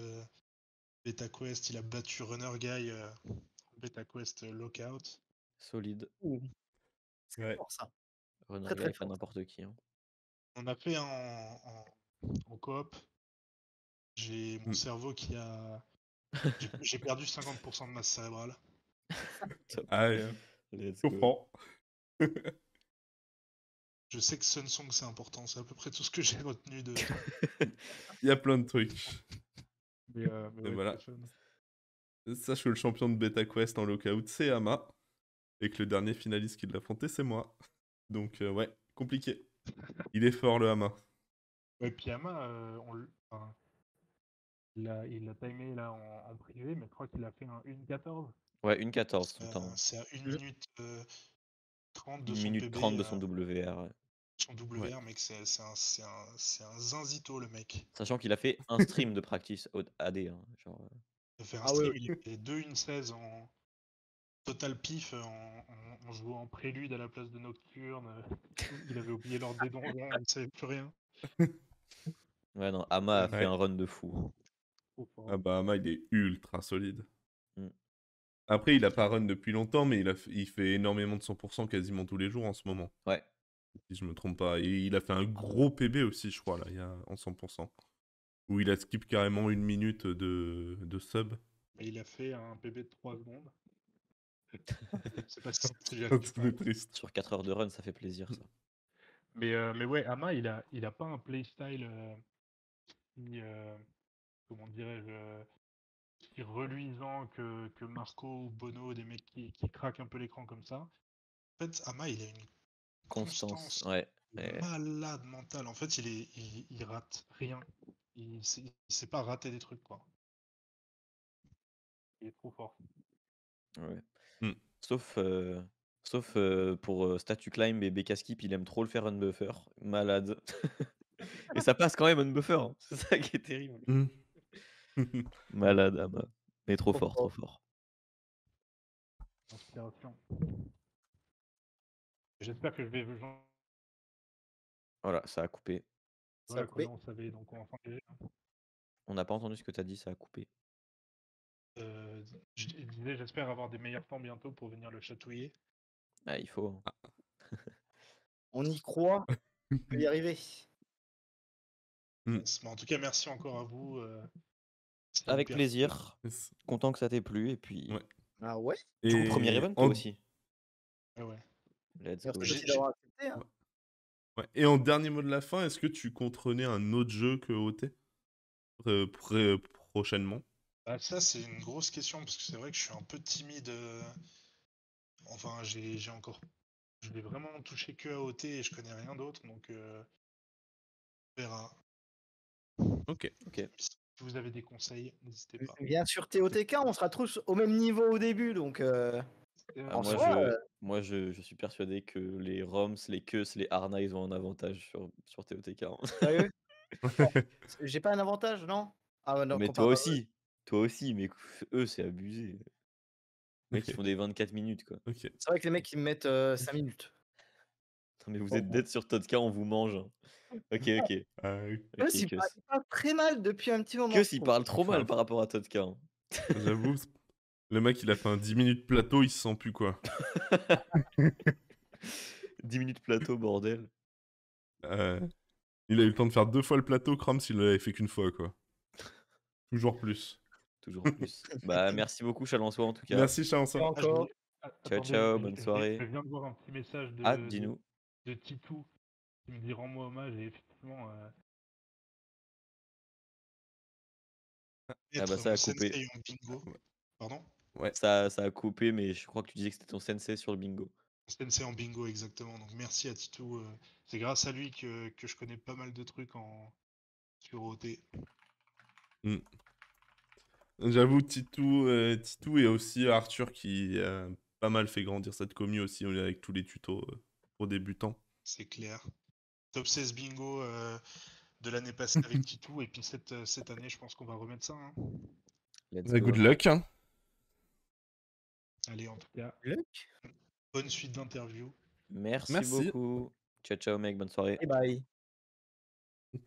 beta quest. Il a battu Runner Guy en beta quest lockout. Solide. Pour ça n'importe qui. Hein. On a fait en, en, coop. J'ai mon mmh. cerveau qui a. J'ai [laughs] perdu 50% de masse cérébrale. Ah je hein. comprends. [laughs] je sais que Sun Song c'est important, c'est à peu près tout ce que j'ai retenu de. [laughs] Il y a plein de trucs. Mais, euh, voilà. Sache que le champion de Beta Quest en lockout c'est Ama et que le dernier finaliste qui affronté, c'est moi. Donc, euh, ouais, compliqué. Il est fort, le Hama. Et puis Hama, euh, on, il l'a il timé là, en, privé, mais je crois qu'il a fait un 1.14. Ouais, 1.14 tout le euh, temps. C'est à 1 minute 30 de son 30 de son WR. Son WR, mec, c'est un, un, zinzito, le mec. Sachant qu'il a fait un stream de practice AD. Hein, genre... Il a fait un ah stream, il a fait 2 1.16 en total pif en, jouant en, prélude à la place de Nocturne. Euh, il avait oublié l'ordre des il il ne savait plus rien. [laughs] Ouais, non, Ama a fait un run de fou. Ah bah Ama, il est ultra solide. Mm. Après, il a pas run depuis longtemps, mais il, a, il fait énormément de 100% quasiment tous les jours en ce moment. Ouais. Si je me trompe pas. Et il a fait un gros PB aussi, je crois, là, il y a, en 100%. Où il a skip carrément une minute de, de sub. Et il a fait un PB de 3 secondes. [laughs] pas Sur 4 heures de run, ça fait plaisir, ça. Mais, euh, mais ouais, Ama, il a, il a pas un playstyle euh, euh comment dirais-je, euh, reluisant que, que Marco ou Bono, des mecs qui, qui craquent un peu l'écran comme ça. En fait, Ama, il a une constance, ouais, malade mental En fait, il, est, il, rate rien. Il ne sait pas rater des trucs, quoi. Il est trop fort. Mmh. Sauf, euh, sauf euh, pour euh, Statue Climb et Skip il aime trop le faire un buffer Malade. [laughs] et ça passe quand même un buffer hein. [laughs] C'est ça qui est terrible. Mmh. [laughs] Malade Malade, Ama. Mais trop fort, trop fort. J'espère que je vais Voilà, ça a coupé. on n'a pas entendu ce que tu as dit, ça a coupé. Euh, j'espère avoir des meilleurs temps bientôt pour venir le chatouiller. Ah, il faut. Hein. Ah. [laughs] On y croit, on peut y arriver. Mm. En tout cas, merci encore à vous. Euh, Avec plaisir. Content que ça t'ait plu. Et puis. Ah ouais premier event, toi aussi. Ah hein. ouais. Et en dernier mot de la fin, est-ce que tu comprenais un autre jeu que OT euh, prochainement ah, ça, c'est une grosse question, parce que c'est vrai que je suis un peu timide. Euh. Enfin, j'ai encore. Je l'ai vraiment touché que à OT et je connais rien d'autre, donc. Euh, on verra. Ok. Ok. Si vous avez des conseils, n'hésitez pas. Bien sûr, TOTK, on sera tous au même niveau au début, donc. Euh, moi, je, suis persuadé que les ROMs, les Keus, les Arna, ils ont un avantage sur, sur TOTK. Hein. Ah [laughs] j'ai pas un avantage, non ah, non, Mais toi aussi, toi aussi, mais eux, c'est abusé. Les mecs, ils font des 24 minutes, quoi. [laughs] C'est vrai que les mecs, ils mettent 5 minutes. mais vous êtes dead sur Todka, on vous mange. Hein. Ok, [laughs] ok. Ah eux, très mal depuis un petit moment. Que s'ils parle trop mal par rapport à Todka. Hein. Ah, j'avoue, [laughs] le mec, il a fait un 10 minutes plateau, il se sent plus, quoi. 10 minutes plateau, bordel. Euh, il a eu le temps de faire deux fois le plateau, Crumbs, il l'avait fait qu'une fois, quoi. Toujours plus. Toujours plus. bah, merci beaucoup, Chalençois, en tout cas. Merci, Chalençois. Ah, ah, Encore. Ciao, ciao, bonne soirée. Je viens de voir un petit message de, ah, Titou qui me dit rends-moi hommage et effectivement. Euh, ah bah ça a coupé. Pardon Ouais, ça, ça a coupé, mais je crois que tu disais que c'était ton sensei sur le bingo. Sensei en bingo, exactement. Donc merci à Titou. Euh, c'est grâce à lui que, que je connais pas mal de trucs en sur OT. Hmm. J'avoue, Titou, euh, Titou et aussi Arthur qui a euh, pas mal fait grandir cette commu aussi euh, avec tous les tutos pour débutants. C'est clair. Top 16 bingo de l'année passée avec [laughs] Titou et puis cette, année, je pense qu'on va remettre ça. Hein. Bah, good luck. Hein. Allez, en tout cas, luck. bonne suite d'interview. Merci, beaucoup. Ciao, ciao, mec. Bonne soirée. Bye bye.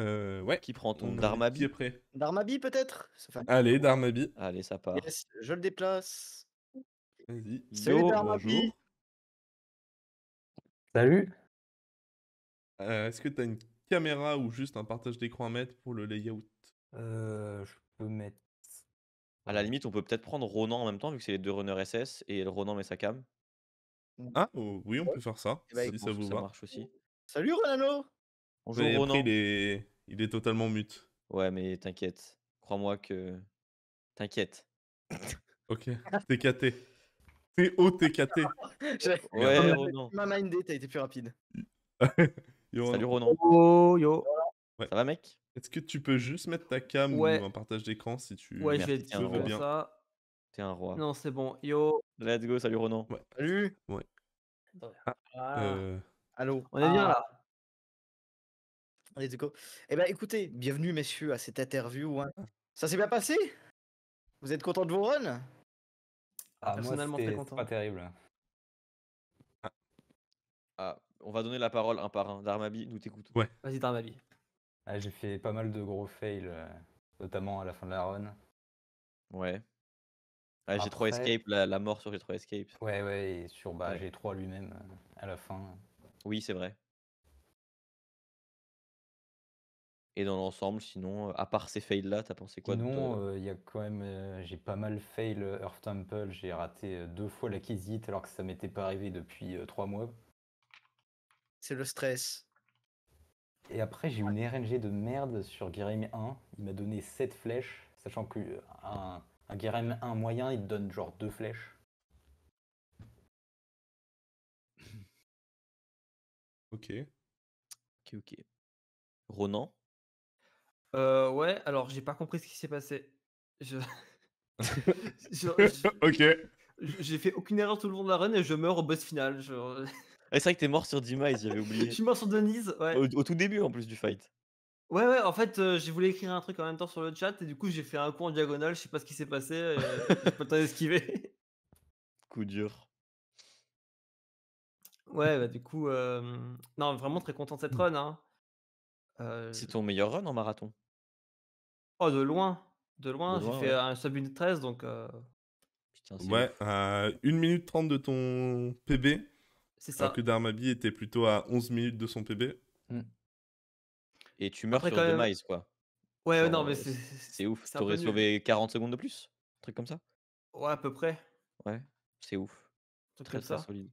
Euh, ouais. Qui prend ton Darmabi prêt. Darmabi peut-être Allez, Darmabi. Allez, ça part. je le déplace. Salut Salut. Euh, est-ce que tu as une caméra ou juste un partage d'écran à mettre pour le layout euh, Je peux mettre. À la limite, on peut peut-être prendre Ronan en même temps, vu que c'est les deux runners SS et Ronan met sa cam. Ah, oh, oui, on peut faire ça. Eh ben, ça marche aussi. Salut Ronano il, est... totalement mute. Ouais, mais t'inquiète. Crois-moi que. T'inquiète. ok, TKT. [laughs] t T'es haut t'es ouais, Ronan. Ma mind t'as été plus rapide. [laughs] Salut Ronan. Yo, yo. Ouais. Ça va, mec Est-ce que tu peux juste mettre ta cam ou un partage d'écran si tu Ouais, je vais te dire ça. T'es un roi. Non, c'est bon. Yo. Let's go, salut Ronan. Salut. Ouais. Ah. Euh. Allô. Ah. On est bien là. Et Eh bien, écoutez, bienvenue, messieurs, à cette interview. Hein. Mmh. Ça s'est bien passé Vous êtes content de vos runs ah, Personnellement, moi, très pas terrible. Ah. Ah, on va donner la parole un par un. Darmabi, nous t'écoutons. Ouais. Vas-y, Darmabi. j'ai fait pas mal de gros fails, euh, notamment à la fin de la run. Ouais. j'ai Après... G3 Escape, la, mort sur G3 Escape. Ouais, ouais, et sur bah, G3 lui-même euh, à la fin. Oui, c'est vrai. dans l'ensemble, sinon, euh, à part ces fails-là, t'as pensé quoi non euh, il y a quand même, euh, j'ai pas mal fail Earth Temple. J'ai raté deux fois la alors que ça m'était pas arrivé depuis trois mois. C'est le stress. Et après, j'ai eu une RNG de merde sur Guérim 1. Il m'a donné 7 flèches, sachant que un, un 1 moyen, il te donne genre 2 flèches. Ok. Ok, ok. Ronan euh, ouais, alors j'ai pas compris ce qui s'est passé. Je... [laughs] [laughs] Ok. J'ai fait aucune erreur tout le long de la run et je meurs au boss final. Ah, c'est vrai que t'es mort sur Demise, j'avais [laughs] je suis mort sur Denise, ouais. Au, tout début en plus du fight. Ouais, ouais, en fait, j'ai voulu écrire un truc en même temps sur le chat et du coup, j'ai fait un coup en diagonale, je sais pas ce qui s'est passé, et j'ai pas le Coup dur. ouais, bah du coup, euh, non, vraiment très content de cette mmh. run, hein. Euh, c'est ton meilleur run en marathon? Oh de loin, de loin, j'ai fait un sub 13 donc euh, Ouais, 1 minute 30 de ton PB, C'est ça alors que Darmaby était plutôt à 11 minutes de son PB. Mmh. Et tu meurs Après sur quand même miles, quoi. Ouais, non, mais euh, c'est c'est ouf. T'aurais Tu sauvé 40 secondes de plus? Un truc comme ça? Ouais, à peu près. Ouais, c'est ouf. C'est Très, très solide.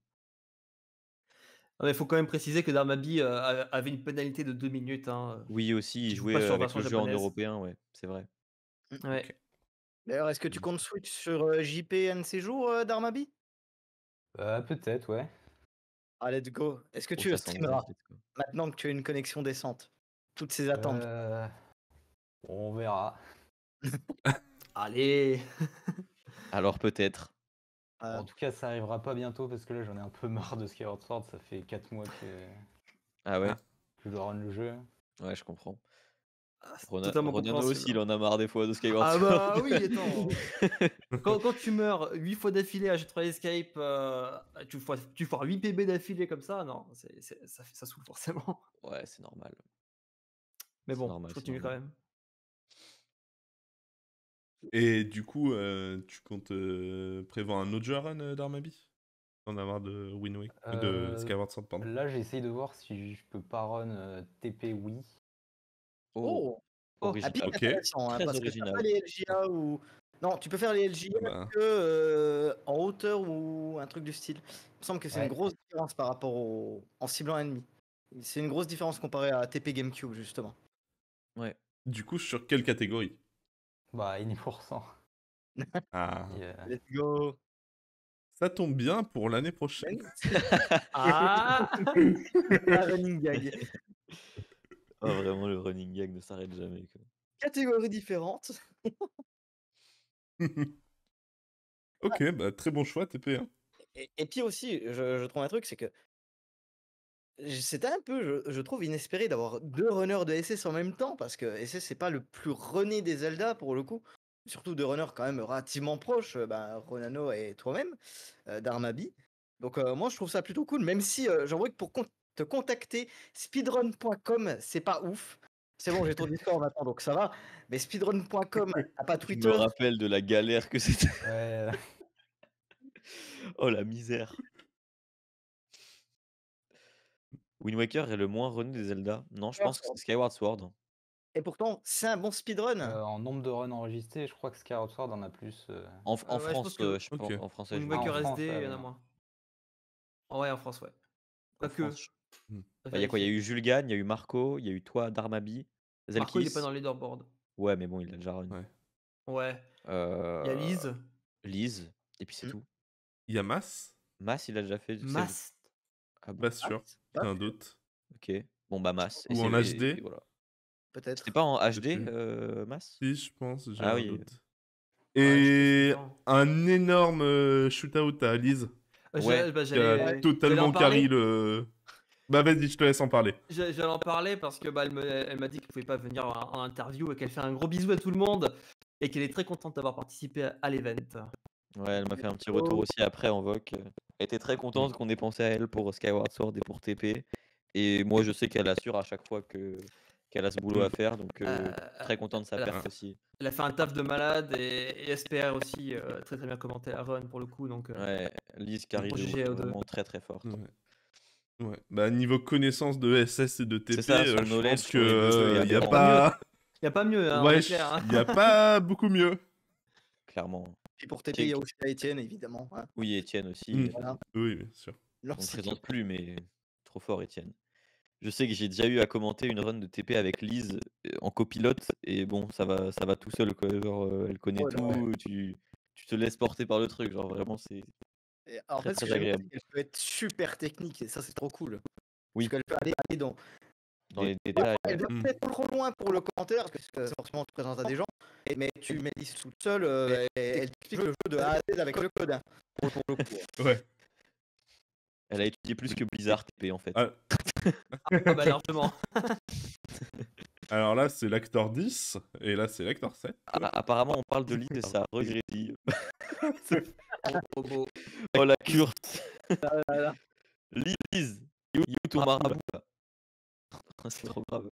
Il faut quand même préciser que Darmaby euh, avait une pénalité de 2 minutes. Hein, euh, oui, aussi, il jouait sur avec le jeu en européen, ouais, c'est vrai. Mmh. D'ailleurs, est-ce que tu mmh. comptes switch sur euh, JP un de ces jours, Darmaby Peut-être, ouais. Ah, let's go. Est-ce que oh, tu streameras maintenant que tu as une connexion décente Toutes ces attentes On verra. [laughs] Allez Alors peut-être. En euh. tout cas, ça arrivera pas bientôt parce que là, j'en ai un peu marre de Skyward Sword. Ça fait 4 mois ah que, je dois rendre le jeu. Ouais, je comprends. Ah, aussi, il en a marre des fois de Skyward ah Sword. Ah bah oui, attends, [laughs] quand, quand, tu meurs 8 fois d'affilée à G3 Escape, euh, tu, foires, tu 8 PB d'affilée comme ça, non, ça, ça saoule forcément. Ouais, c'est normal. Mais bon, je continue quand même. Et du coup, euh, tu comptes euh, prévoir un autre jeu à run euh, d'Armabi En avoir de win de Skyward Sword, pardon. Là, j'essaye de voir si je peux pas run TP oui. Oh, oh. parce les LGA ou... Non, tu peux faire les LGA ah bah. que, en hauteur ou un truc du style. Il me semble que c'est une grosse différence par rapport au... en ciblant ennemi. C'est une grosse différence comparée à TP GameCube, justement. Ouais. Du coup, sur quelle catégorie bah, Ini [laughs] Ah. Euh Let's go. Ça tombe bien pour l'année prochaine. [laughs] ah running gag. Oh, vraiment, le running gag ne s'arrête jamais. Catégorie différente. [laughs] ok, bah, très bon choix, TP. Hein. Et, et puis aussi, je trouve un truc, c'est que c'était un peu, je, trouve, inespéré d'avoir deux runners de SS en même temps, parce que SS, c'est pas le plus rené des Zelda pour le coup. Surtout deux runners quand même relativement proches, euh, bah, Ronano et toi-même, euh, d'Armabi. Donc euh, moi, je trouve ça plutôt cool, même si euh, que pour te contacter, speedrun.com, c'est pas ouf. C'est bon, j'ai ton [laughs] Discord maintenant, donc ça va. Mais speedrun.com, t'as [laughs] pas Twitter. Je me rappelle de la galère que c'était. [laughs] oh la misère. Wind Waker est le moins run des Zelda. Non, je pense que c'est Skyward Sword. Et pourtant, c'est un bon speedrun. Euh, en nombre de runs enregistrés, je crois que Skyward Sword en a plus. Euh, en, en ah je France, que- euh, en français. Wind Waker SD, il y en a moins. ouais, en France, ouais. que. Hmm. Bah, il y a quoi Il y a eu Julgan, il y a eu Marco, il y a eu toi, Darmabi, Marco, il est pas dans le leaderboard. Ouais, mais bon, il a déjà run. Ouais. Il y a Lise, Lise, et puis c'est hmm. y tout. Yamas Mas, il a déjà fait. du Ah bon. sûr. Un doute. Ok. Bon, bah, masse. Ou en HD voilà. Peut-être. pas en HD, euh, masse Si, je pense. Ah oui. Et un énorme euh, shootout à euh, bah, Alice. totalement carré le. Bah vas-y, je te laisse en parler. J'allais en parler parce que bah, elle m'a dit qu'elle pouvait pas venir en, interview et qu'elle fait un gros bisou à tout le monde et qu'elle est très contente d'avoir participé à, à l'event. Ouais, elle m'a fait un petit retour aussi après en VOC. Euh. Elle était très contente qu'on ait pensé à elle pour euh, Skyward Sword et pour TP. Et moi, je sais qu'elle assure à chaque fois que qu'elle a ce boulot à mmh. faire, donc euh, très contente de sa perte aussi. Elle a fait un taf de malade et, SPR aussi très très bien commenté à Run pour le coup, donc. Euh, ouais, vraiment très très forte. Ouais. Bah niveau connaissance de SS et de TP, je pense que il y a pas, il y a pas mieux, hein, hein. y a pas beaucoup mieux. Clairement. Et pour TP, il y a aussi Étienne, évidemment. Oui, Étienne aussi. Mmh. Oui, sûr. On ne présente plus, mais trop fort, Étienne. Je sais que j'ai déjà eu à commenter une run de TP avec Lise euh, en copilote, et bon, ça va, ça va tout seul. Euh, elle connaît oh tout, Tu, te laisses porter par le truc. Genre, vraiment, c'est. En fait, elle peut être super technique, et ça, c'est trop cool. Oui. Parce peut aller dans, elle va hmm. peut-être trop loin pour le commentaire, parce que forcément tu présentes à des gens, mais tu mets toute seule, euh, et elle explique le jeu de A à Z avec le code. Hein, pour, le hein. [laughs] Ouais. Elle a étudié plus que Blizzard TP en fait. Ah. Ah, bah, [laughs] Alors là, c'est l'acteur 10, et là, c'est l'acteur 7. Ah, apparemment, on parle de l'île de sa regretté. oh, la curse. Lise, you, you to ah, c'est trop grave.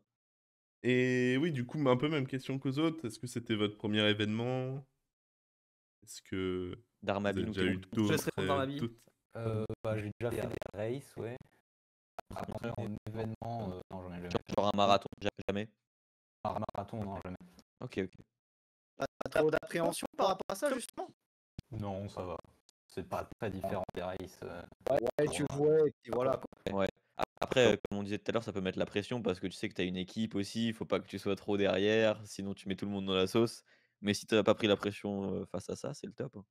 Et oui, du coup, un peu même question qu'aux autres. Est-ce que c'était votre premier événement Est-ce que. D'Armabine nous a eu euh, d'autres euh, bah, J'ai déjà fait des races, ouais. Après, en événement, euh, non, j'en ai jamais. Genre, un marathon, jamais Un marathon, non, jamais. Ok, ok. Pas trop d'appréhension par rapport à ça, justement Non, ça va. C'est pas très différent des races. Euh, ouais, tu vois, et puis voilà. Ouais. Après, euh, comme on disait tout à l'heure, ça peut mettre la pression parce que tu sais que tu as une équipe aussi, il faut pas que tu sois trop derrière, sinon tu mets tout le monde dans la sauce. Mais si tu n'as pas pris la pression euh, face à ça, c'est le top. Hein.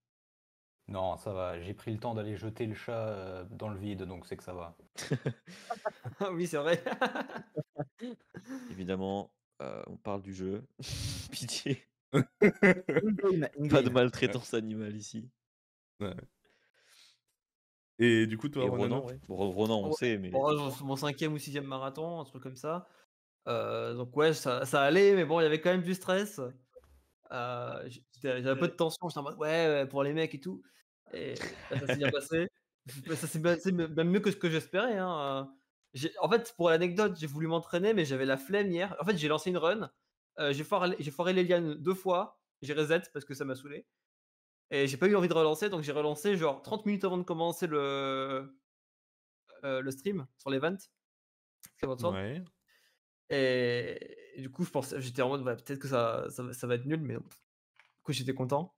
Non, ça va. J'ai pris le temps d'aller jeter le chat euh, dans le vide, donc c'est que ça va. [laughs] oui, c'est vrai. [laughs] Évidemment, on parle du jeu. [laughs] Pitié, pas de maltraitance animale ici. Ouais. Et du coup, toi, Ronan, on sait, mais. mon cinquième ou sixième marathon, un truc comme ça. Euh, donc, ouais, ça, allait, mais bon, il y avait quand même du stress. Euh, j'avais un peu de tension, j'étais en mode, ouais, pour les mecs et tout. Et ça s'est bien passé. [laughs] ça s'est passé même mieux que ce que j'espérais. Hein. Euh. En fait, pour l'anecdote, j'ai voulu m'entraîner, mais j'avais la flemme hier. En fait, j'ai lancé une run. j'ai foiré, foiré les lianes deux fois. J'ai reset parce que ça m'a saoulé. Et j'ai pas eu envie de relancer, donc j'ai relancé genre 30 minutes avant de commencer le, euh, le stream sur l'event. Et... du coup, je pensais, j'étais en mode, peut-être que ça, ça, va être nul, mais du coup, j'étais content.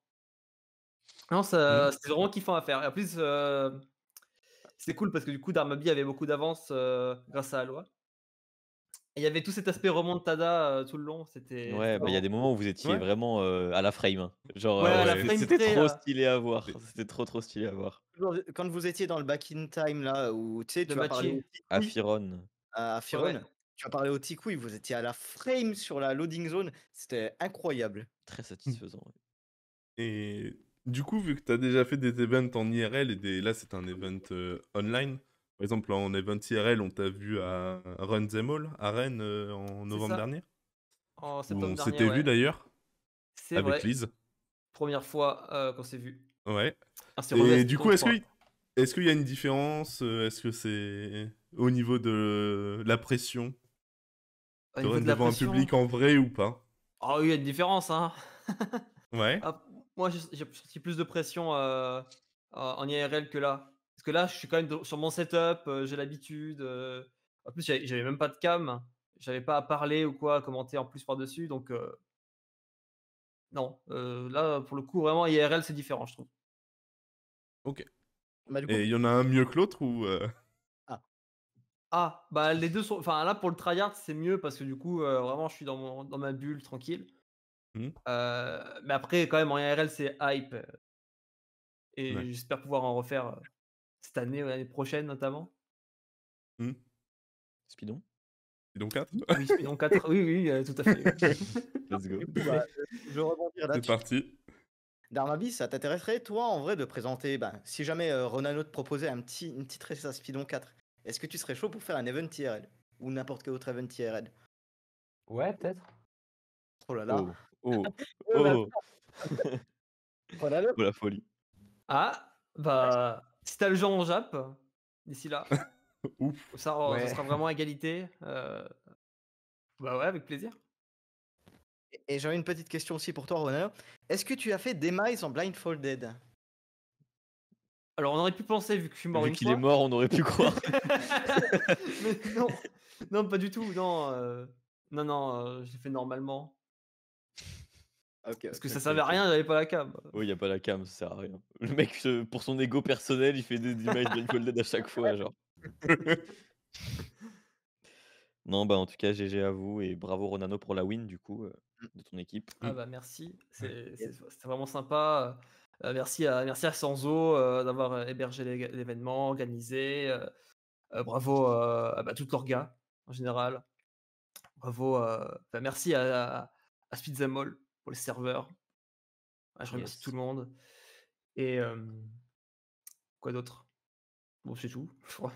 Non, ça, mmh. c'était vraiment kiffant à faire. Et en plus, euh, c'est cool parce que du coup, Darmaby avait beaucoup d'avance euh, grâce à Aloha il y avait tout cet aspect remontada tada euh, tout le long. C'était. Ouais, bah, il y a des moments où vous étiez vraiment euh, à la frame. Hein. Genre, euh, c'était trop stylé à voir. C'était trop trop stylé à voir. Quand vous étiez dans le back in time là, où tu sais, tu vas parler à Firon. À Firon. Tu as parlé au Ticoui, vous étiez à la frame sur la loading zone, c'était incroyable. Très mmh. satisfaisant. Et du coup, vu que tu as déjà fait des events en IRL et des... là c'est un event online, par exemple, en Event IRL, on t'a vu à Run Them à Rennes, euh, en novembre dernier. En septembre on s'était vu d'ailleurs. Avec vrai. Première fois euh, qu'on s'est vu. Ouais. Ah, Et du coup, est-ce qu'il y a une différence euh, Est-ce que c'est au niveau de la pression au de de devant un public en vrai ou pas Ah oh, il y a une différence, hein Ouais. [laughs] Ah, moi, j'ai senti plus de pression en IRL que là là, je suis quand même sur mon setup, euh, j'ai l'habitude. Euh. en plus, j'avais même pas de cam, j'avais pas à parler ou quoi, commenter en plus par-dessus. Donc, euh. non, là, pour le coup, vraiment, IRL, c'est différent, je trouve. Ok. mais bah, il y en a un mieux que l'autre ou. Ah. ah. bah les deux sont. Enfin, là, pour le tryhard, c'est mieux parce que du coup, vraiment, je suis dans, mon... dans ma bulle tranquille. Mmh. mais après, quand même, en IRL, c'est hype. Et j'espère pouvoir en refaire cette année ou l'année prochaine notamment hmm. Spidon Spidon 4 mmh, Oui, Spidon 4, oui, oui, euh, tout à fait. [laughs] Let's go. Bah, euh, je rebondir là-dessus. C'est parti. Darmabi, ça t'intéresserait, toi, en vrai, de présenter, ben, si jamais euh, Ronano te proposait un petit, une petite à Spidon 4, est-ce que tu serais chaud pour faire un event IRL Ou n'importe quel autre event IRL Ouais, peut-être. Oh là là. Oh, oh, [laughs] oh. oh la folie. Ah, bah. Si t'as le genre en Jap, d'ici là, Ça, [laughs] sera vraiment égalité. Euh, bah ouais, avec plaisir. Et j'aurais une petite question aussi pour toi, Ronan. Est-ce que tu as fait des en blindfolded Alors on aurait pu penser, vu que je suis mort vu qu'il est mort, on aurait pu [laughs] croire. non, pas du tout. Non, euh, non, non, euh, j'ai fait normalement. Ah, Parce que ça ça servait à rien, il n'y avait pas la cam. Oui, il n'y a pas la cam, ça sert à rien. Le mec, euh, pour son ego personnel, il fait des images de Golden à chaque fois, genre. [laughs] non, bah en tout cas, GG à vous et bravo Ronano pour la win du coup euh, mm. de ton équipe. Ah bah merci, c'est vraiment sympa. Euh, merci, à, merci à Sanzo d'avoir hébergé l'événement, organisé. bravo à bah, toute l'orga en général. Bravo, bah, merci à, à, à pour les serveurs. Ah, je remercie tout le monde. Et euh, quoi d'autre Bon, c'est tout, je crois.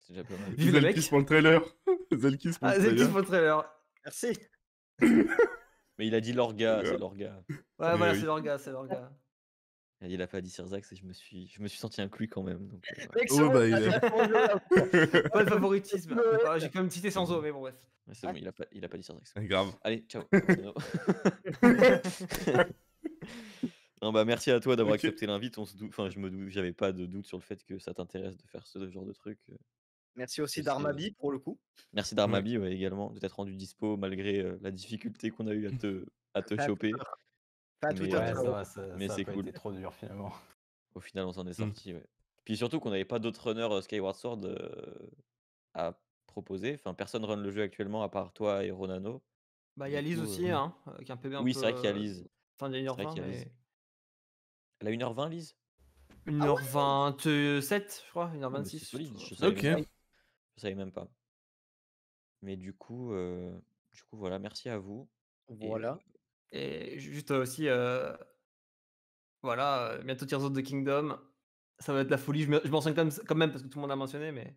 C'est déjà pas mal. Vive le pour le trailer. [laughs] Zelkis pour, ah, le trailer. Merci. [laughs] Mais il a dit l'orga, c'est l'orga. Ouais, voilà, c'est l'orga, c'est l'orga. Il a pas Sir Zax et je me suis, je me suis senti inclus quand même. pas de favoritisme. J'ai quand même cité sans eau, mais bon, bref. il a pas, il a pas dit [laughs] Grave. Allez, ciao. [laughs] bah, merci à toi d'avoir accepté l'invite. Enfin, je me j'avais pas de doute sur le fait que ça t'intéresse de faire ce genre de truc. Euh. Merci aussi d'Armabi pour le coup. Merci d'Armabi également de t'être rendu dispo malgré euh, la difficulté qu'on a eu à te, à te [laughs] choper. Pas tout mais, ouais, mais c'est cool. trop dur finalement. Au final, on s'en est mmh. sorti. Mmh. Ouais. Puis surtout qu'on n'avait pas d'autres runners euh, Skyward Sword euh, à proposer. Enfin, personne run le jeu actuellement à part toi et Ronano. Bah, il y a Lise aussi, euh, hein, qui un peu bien. Oui, c'est vrai qu'il y a Lise. Enfin, il Elle a 1h20, Lise 1h27, ah je crois, 1h26. je savais, ok. Même Je savais même pas. Mais du coup, euh... du coup voilà, merci à vous. Voilà. Et juste aussi, voilà, bientôt Tears of the Kingdom. Ça va être la folie. Je m'en souviens quand même parce que tout le monde a mentionné, mais.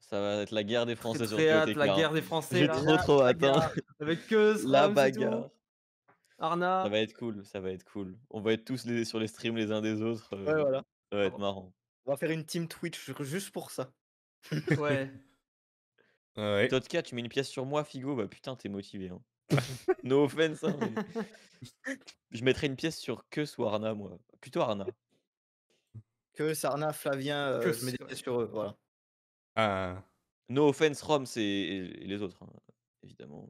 Ça va être la guerre des Français sur la guerre des [laughs] Français. J'ai trop trop hâte. Hein. Avec que [laughs] la bagarre. Arna. Ça va être cool, ça va être cool. On va être tous les, sur les streams les uns des autres. ouais, euh, voilà. Ça va être marrant. On va faire une team Twitch juste pour ça. ouais. [laughs] ouais. tu mets une pièce sur moi, Figo. Bah putain, t'es motivé. Hein. [laughs] no offense. Hein, [laughs] je mettrais une pièce sur que Arna, moi. Plutôt Arna. Que Sarna, Flavien, je euh, sur eux, voilà. Ah. No offense, Rome c'est... les autres, hein, évidemment.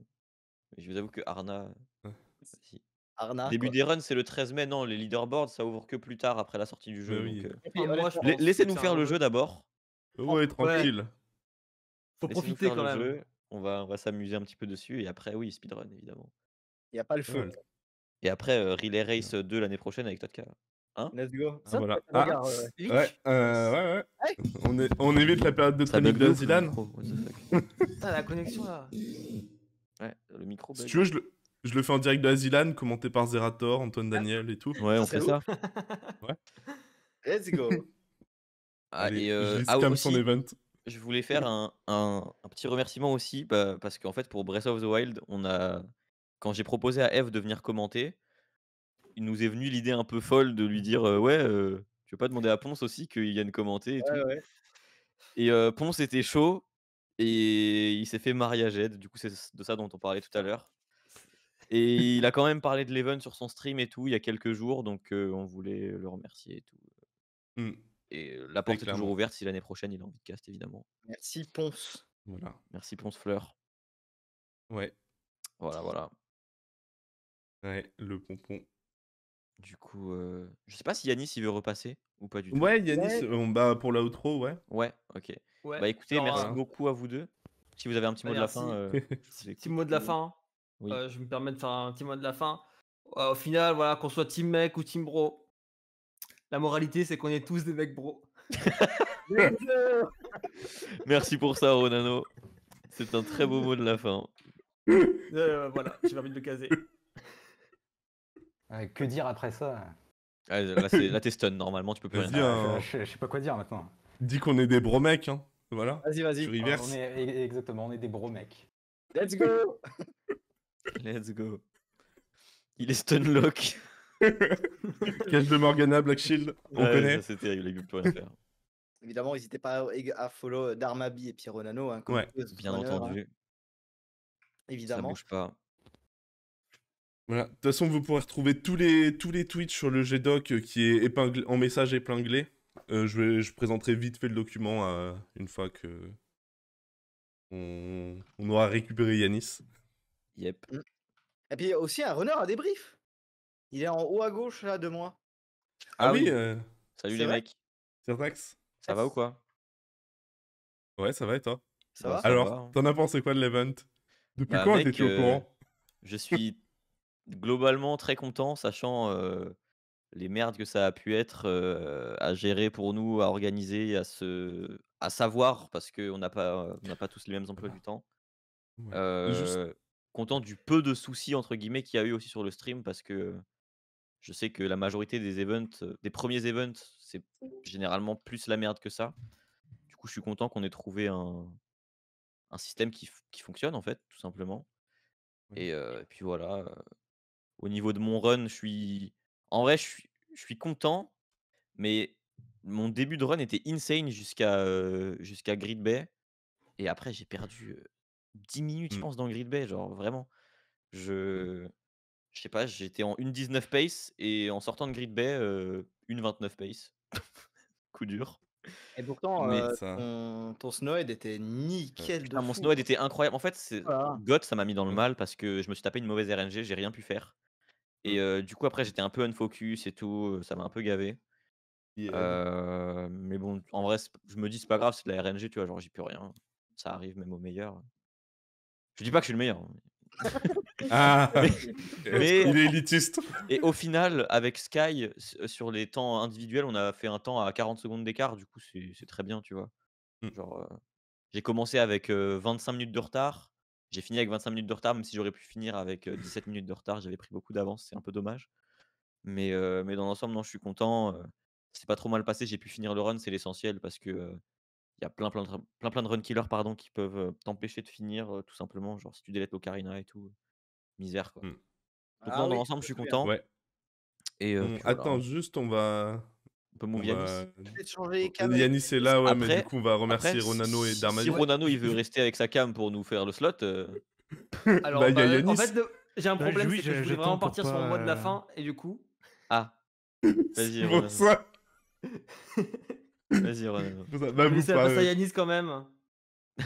Mais je vous avoue que Arna. Arna, Début des runs, c'est le 13 mai. Non, les leaderboards, ça ouvre que plus tard après la sortie du jeu. Bah euh. Laissez-nous faire le jeu d'abord. Ouais, tranquille. Faut profiter quand même on va, on va s'amuser un petit peu dessus. Et après, oui, speedrun, évidemment. Il n'y a pas le feu. Et après, euh, Relay Race 2 l'année prochaine avec Totka. Hein Let's go. Hein? voilà. Ah, euh, euh, ouais. Ouais, euh, ouais, On, on évite la période de training de Putain, [laughs] ah, la connexion là. Ouais, le micro. Si tu veux, je le, je le fais en direct de Azilan, commenté par Zerator, Antoine ah. Daniel et tout. Ouais, on fait ça. ouais. Let's go. Allez, et euh, ah, aussi, event je voulais faire mmh. un, un, petit remerciement aussi, bah, parce qu'en fait, pour Breath of the Wild, on a, quand j'ai proposé à Eve de venir commenter, il nous est venu l'idée un peu folle de lui dire Ouais, tu veux pas demander à Ponce aussi qu'il vienne commenter et tout. Et Ponce était chaud et il s'est fait mariager. Du coup, c'est de ça dont on parlait tout à ah. l'heure. Et il a quand même parlé de l'Even sur son stream et tout il y a quelques jours, donc on voulait le remercier et tout. Et la porte est toujours ouverte si l'année prochaine il a envie de cast, évidemment. Merci Ponce. Voilà. Merci Ponce Fleur. Ouais. Voilà, voilà. Ouais, le pompon. Du coup, je sais pas si Yanis il veut repasser ou pas du tout. Ouais, Yanis, on bat pour outro ouais. Ouais, ok. Bah écoutez, merci euh beaucoup à vous deux. Si vous avez un petit mot de la fin. [laughs] petit mot de la fin. Euh, je me permets de faire un petit mot de la fin. au final, voilà, qu'on soit team mec ou team bro, la moralité, c'est qu'on est tous des mecs bro. [laughs] Merci pour ça, Ronano. C'est un très beau mot de la fin. Euh, voilà, j'ai envie de le caser. Ah, que dire après ça ah, Là, t'es stun, normalement, tu peux plus rien dire. Hein. Je, sais pas quoi dire maintenant. Dis qu'on est des bros mecs, hein. Voilà. Vas-y, vas-y. Ah, e, exactement, on est des bros mecs. Let's go Let's go. Il est lock. [laughs] Cache de Morgana, Black Shield, on connaît. C'est terrible, les Évidemment, n'hésitez pas à follow euh, Darmabi et Pierronano. Hein, bien entendu. Hein. Évidemment. Ça bouge pas. Voilà. De toute façon, vous pourrez retrouver tous les, tous les tweets sur le GDoc euh, qui est épinglé, en message épinglé. Euh, je, vais, je présenterai vite fait le document une fois que on, on aura récupéré Yanis. Yep. Mm. Et puis aussi un runner à débrief. Il est en haut à gauche là de moi. Ah, ah oui. Euh, Salut les mecs. Ça va ou quoi Ouais, ça va et toi Ça va. Alors, hein. t'en as pensé quoi de l'event Depuis bah, quand t'étais au euh, courant Je suis globalement très content, sachant euh, les merdes que ça a pu être à gérer pour nous, à organiser, à se, à savoir, parce qu'on n'a pas, n'a pas tous les mêmes emplois du temps. Content du peu de soucis entre guillemets qu'il y a eu aussi sur le stream, parce que je sais que la majorité des events, des premiers events, c'est généralement plus la merde que ça. Du coup, je suis content qu'on ait trouvé un, système qui, fonctionne, en fait, tout simplement. Et, puis voilà. Au niveau de mon run, je suis. En vrai, je suis, je suis content, mais mon début de run était insane jusqu'à jusqu'à Grid Bay. Et après, j'ai perdu 10 minutes, je mmh. pense, dans Grid Bay, genre vraiment. Mmh. Je je sais pas, j'étais en 1,19 pace et en sortant de Grid Bay, 1,29 pace. [laughs] Coup dur. Et pourtant, ton, était nickel. mon Snowhead était incroyable. En fait, oh ça m'a mis dans le mmh. mal parce que je me suis tapé une mauvaise RNG, j'ai rien pu faire. Mmh. Et du coup, après, j'étais un peu unfocus et tout, ça m'a un peu gavé. mais bon, en vrai, je me dis, c'est pas grave, c'est de la RNG, tu vois, genre, j'y peux rien. Ça arrive même au meilleur. Je dis pas que je suis le meilleur. [laughs] Ah, il est élitiste. Et au final, avec Sky, sur les temps individuels, on a fait un temps à 40 secondes d'écart. Du coup, c'est très bien, tu vois. Mmh. Euh, j'ai commencé avec 25 euh, minutes de retard. J'ai fini avec 25 minutes de retard, même si j'aurais pu finir avec 17 euh, minutes de retard. J'avais pris beaucoup d'avance, c'est un peu dommage. Mais, mais dans l'ensemble, non, je suis content. c'est pas trop mal passé. J'ai pu finir le run, c'est l'essentiel parce que il y a plein plein de, plein, plein de run killers pardon, qui peuvent t'empêcher de finir tout simplement. Genre si tu délètes l'Ocarina et tout, misère quoi. Mmh. Donc ah, je suis content. Ouais. Et, Attends, hein. juste, on va. On peut mouvoir va... Yanis. est là, ouais, mais du coup, on va remercier Ronano et Darmanin. Si Ronano il veut [laughs] rester avec sa cam pour nous faire le slot. Alors, bah, bah, en fait, j'ai un bah, problème, c'est que je vais vraiment partir sur mon mode de la fin, et du coup. Ah. [laughs] Vas-y. [laughs] Vas-y, ça Bah, ça pas. Euh... Yanis quand même.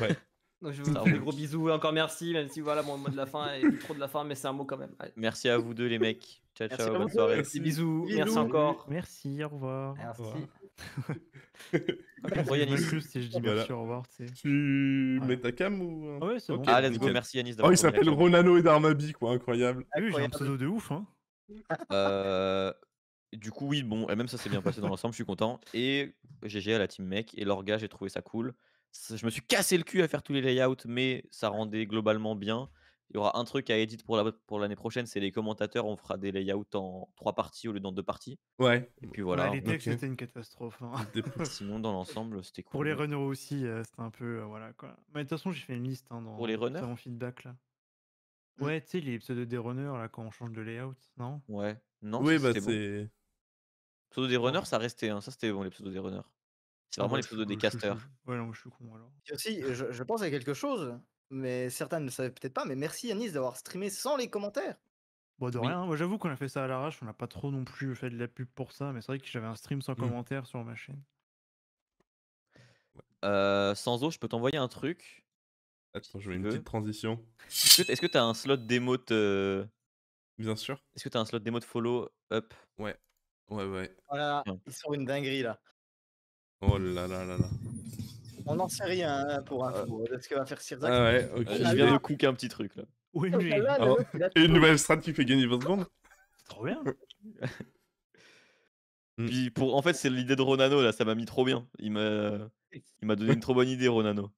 Ouais. [laughs] Donc je vous [laughs] fais des gros bisous et encore merci, même si voilà mon mot de la fin est trop de la fin, mais c'est un mot quand même. Merci à vous deux les mecs. Ciao ciao, bonne soirée. Merci, bisous, merci encore. Merci, au revoir. Merci. Bon [laughs] Yanis, si je dis merci, au revoir. Tu, mets ta cam ou hein Ah ouais, c'est bon. Ah let's go, merci Yanis. Oh, il s'appelle Ronano et Darmabi quoi, incroyable. Ah oui, j'ai un pseudo de ouf hein. Euh du coup, oui, bon, et même ça s'est bien passé dans [laughs] l'ensemble, je suis content. Et GG à la team mec, et l'orga, j'ai trouvé ça cool. je me suis cassé le cul à faire tous les layouts, mais ça rendait globalement bien. Il y aura un truc à éditer pour la- pour l'année prochaine, c'est les commentateurs, on fera des layouts en trois parties au lieu d'en deux parties. Ouais. Et puis voilà. Hein. les textes, c'était une catastrophe. Hein. [laughs] Sinon, dans l'ensemble, c'était cool. Pour les runners aussi, euh, c'était un peu. Euh, voilà quoi. Mais de toute façon, j'ai fait une liste hein, dans, Pour les runners dans mon feedback là. Mmh. Ouais, tu sais, les pseudos des runners là quand on change de layout, non Ouais. Non, Oui, bah, c'est. Pseudo des runners, ça restait. Hein, ça, c'était bon, les pseudos des runners. C'est ah vraiment bah les pseudos des casters. [laughs] Ouais, non, je suis con alors. Euh, je, pense à quelque chose, mais certains ne savaient peut-être pas, mais merci Yanis d'avoir streamé sans les commentaires. Bon, bah, de rien, moi j'avoue qu'on a fait ça à l'arrache, on n'a pas trop non plus fait de la pub pour ça, mais c'est vrai que j'avais un stream sans mmh. commentaires sur ma chaîne. Euh, sans eau, je peux t'envoyer un truc. Attends, je veux une petite transition. Est-ce que tu as un slot démo de... Bien sûr. Est-ce que tu as un slot démo de follow up Ouais, Ouais, ouais. Oh là une dinguerie là. Oh là là là là. On n'en sait rien hein, pour ah. info est ce que va faire Sirzac. Ah ouais, ok. je ah, viens de cook un petit truc là. Oui, oui. Ah, et une nouvelle strat qui fait gagner 20 secondes Trop bien. Mm. Puis pour, en fait, c'est l'idée de Ronano là, ça m'a mis trop bien. Il m'a, donné une trop bonne idée, Ronano.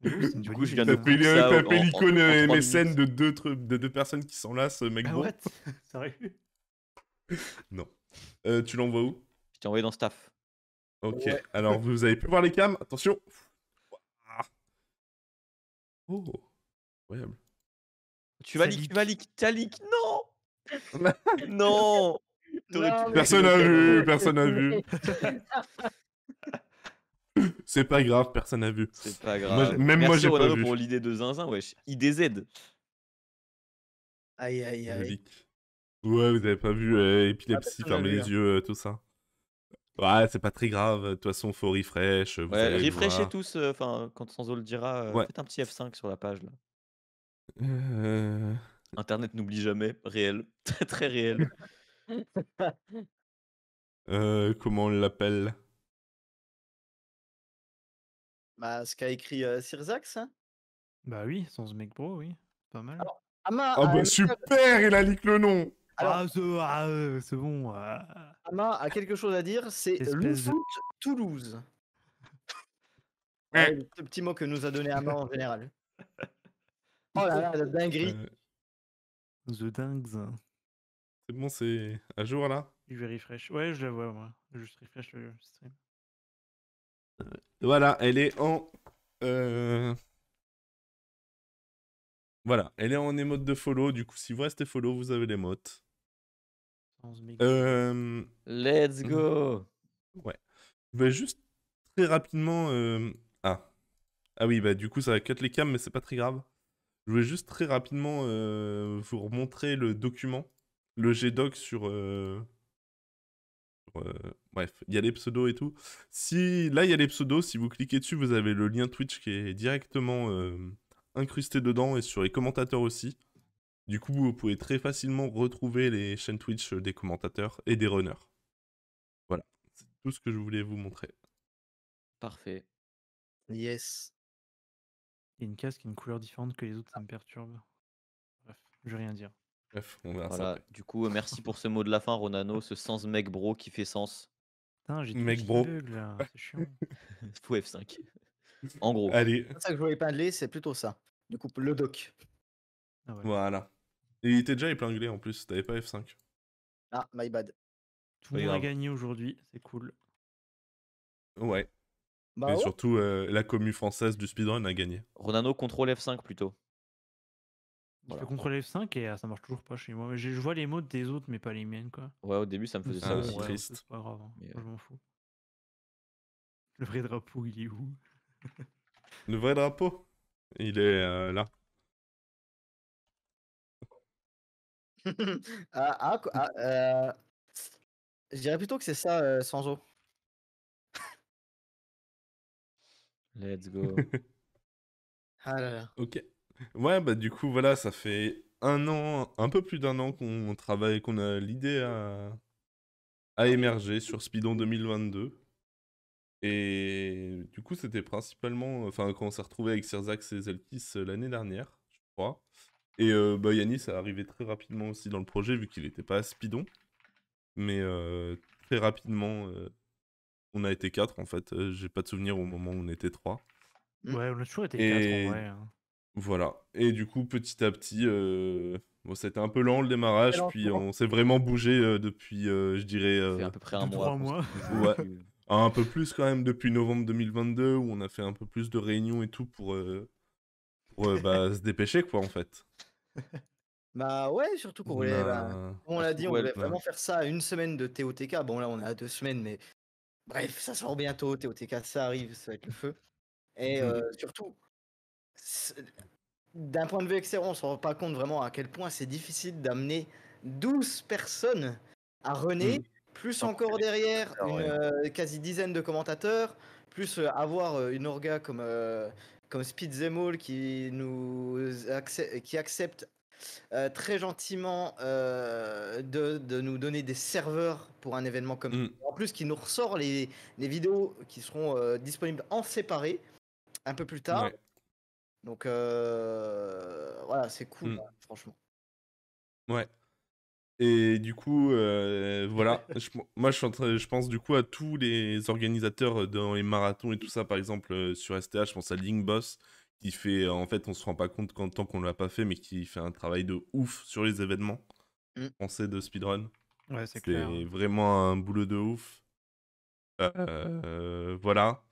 Du coup, je viens de T'as scènes l'icône euh, de deux, de deux personnes qui sont là, ce mec. Ah, what [laughs] Sérieux Non. Euh, tu l'envoies où Je t'ai envoyé dans staff. Ok, alors vous avez pu voir les cams Attention Oh Incroyable. Tu vas leak, tu vas leak, tu leak Non [laughs] Non, Personne n'a vu, personne n'a vu. [laughs] C'est pas grave, personne n'a vu. C'est pas grave. même moi, j'ai pas vu. pour l'idée de Zinzin, wesh. IDZ. Aïe, aïe, aïe. Ouais, vous avez pas vu euh, ah, épilepsie, fermer les hein. yeux, euh, tout ça. Ouais, c'est pas très grave. De toute façon, faut refresh. Vous ouais, tous. Euh, enfin, quand Sanzo le dira, faites un petit F5 sur la page là. Internet n'oublie jamais, réel, [laughs] très très réel. comment on l'appelle Bah, ce qu'a écrit Sirzax. Hein bah oui, sans ce oui. Pas mal. ah bah super, il a leak le nom ah, c'est ah, euh, bon. Ama euh. a quelque chose à dire, c'est le foot Toulouse. ouais, le petit mot que nous a donné Ama en général. [laughs] Oh là là, la dinguerie. Euh, the dingues C'est bon, c'est à jour là Je vais refresh. Ouais, je la vois, refresh le stream. voilà, elle est en. Voilà, elle est en émote de follow. Du coup, si vous restez follow, vous avez l'émote. Euh... Let's go Ouais. Je vais juste très rapidement. Ah. Ah oui, bah du coup, ça va cut les cams, mais c'est pas très grave. Je vais juste très rapidement vous remontrer le document, le GDoc sur. sur bref, il y a les pseudos et tout. Si là il y a les pseudos, si vous cliquez dessus, vous avez le lien Twitch qui est directement incrusté dedans et sur les commentateurs aussi. Du coup, vous pouvez très facilement retrouver les chaînes Twitch des commentateurs et des runners. Voilà, c'est tout ce que je voulais vous montrer. Parfait. Yes. Il y a une casque, une couleur différente que les autres, ça me perturbe. Bref, je vais rien dire. Bref, on Du coup, merci pour ce mot de la fin, Ronano, ce sens mec bro qui fait sens. Putain, j'ai mec bro. c'est chiant. [laughs] Fou F5. En gros. ça que je voulais épingler, c'est plutôt ça. Du coup, le doc. Ah, voilà il était déjà épinglé en plus, t'avais pas F5. Ah, my bad. Tout le monde a gagné aujourd'hui, c'est cool. Ouais. Bah et surtout, euh, la commu française du speedrun a gagné. Ronano contrôle F5 plutôt. Je fais contrôle F5 et euh, ça marche toujours pas chez moi. Je, vois les mots des autres, mais pas les miennes, quoi. Ouais, au début, ça me faisait ça aussi. C'est pas grave, hein. je m'en fous. Le vrai drapeau, il est où Le vrai drapeau Il est euh, là. [laughs] Ah, ah, ah, euh, je dirais plutôt que c'est ça, euh, Sanjo. [laughs] Let's go. ah là là. Ok. Ouais, bah du coup, voilà, ça fait un an, un peu plus d'un an qu'on travaille, qu'on a l'idée à, émerger sur Speedon 2022. Et du coup, c'était principalement, enfin, quand on s'est retrouvé avec Sirzax et Zeltis euh, l'année dernière, je crois. Et euh, Yanis a arrivé très rapidement aussi dans le projet, vu qu'il n'était pas à Spidon. Mais très rapidement, on a été quatre en fait. J'ai pas de souvenir au moment où on était trois. Mmh. Ouais, on a toujours été quatre vrai. Hein. Voilà. Et du coup, petit à petit, bon, ça un peu lent le démarrage, puis on s'est vraiment bougé depuis, je dirais. à peu près un mois. [laughs] Mmh. un peu plus quand même depuis novembre 2022 où on a fait un peu plus de réunions et tout pour, pour bah, se dépêcher quoi en fait. Bah ouais, surtout qu'on voulait, bah, bah, on l'a dit, on bah. vraiment faire ça une semaine de TOTK. Bon là, on est à deux semaines, mais bref, ça sort bientôt. TOTK, ça arrive, ça va être le feu. Et mmh. euh, surtout, d'un point de vue extérieur, on se rend pas compte vraiment à quel point c'est difficile d'amener 12 personnes à René, mmh. plus encore derrière une euh, quasi dizaine de commentateurs, plus euh, avoir une orga comme comme Speed qui nous accepte, qui accepte euh, très gentiment euh, de, de, nous donner des serveurs pour un événement comme ça. Mm. En plus, qui nous ressort les, les vidéos qui seront euh, disponibles en séparé un peu plus tard. Donc voilà, c'est cool, mm. hein, franchement. Ouais. Et du coup, euh, voilà, [laughs] moi je, suis en je pense du coup à tous les organisateurs euh, dans les marathons et tout ça, par exemple euh, sur STH je pense à Link Boss, qui fait, en fait on se rend pas compte quand, tant qu'on l'a pas fait, mais qui fait un travail de ouf sur les événements mm. français de speedrun. Ouais, c'est clair. C'est hein. vraiment un boulot de ouf. Euh, voilà.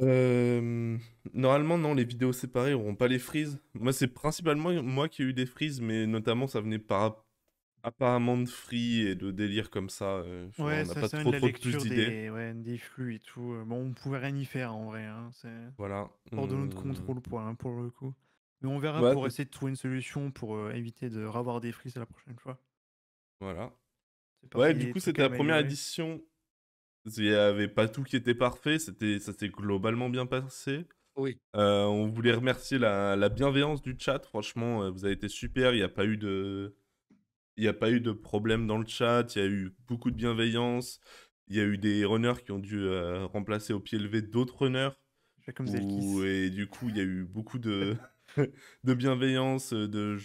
Euh, normalement, non, les vidéos séparées n'auront pas les frises. Moi, c'est principalement moi qui ai eu des frises, mais notamment ça venait par, apparemment de free et de délire comme ça. Euh, on n'a pas trop, plus d'idées. des, flux et tout. Euh, bon, on pouvait rien y faire en vrai. hein, C'est Voilà. hors de notre contrôle pour, hein, pour le coup. Mais on verra pour essayer de trouver une solution pour euh, éviter de ravoir des frises la prochaine fois. Voilà. Ouais, du coup, c'était la première édition. Il n'y avait pas tout qui était parfait. C'était, ça s'est globalement bien passé. Oui. on voulait remercier la, bienveillance du chat. Franchement, vous avez été super. Il n'y a pas eu de, il n'y a pas eu de problème dans le chat, il y a eu beaucoup de bienveillance. Il y a eu des runners qui ont dû euh, remplacer au pied levé d'autres runners. Comme et du coup, il y a eu beaucoup de, [laughs] [laughs] de bienveillance, euh, de,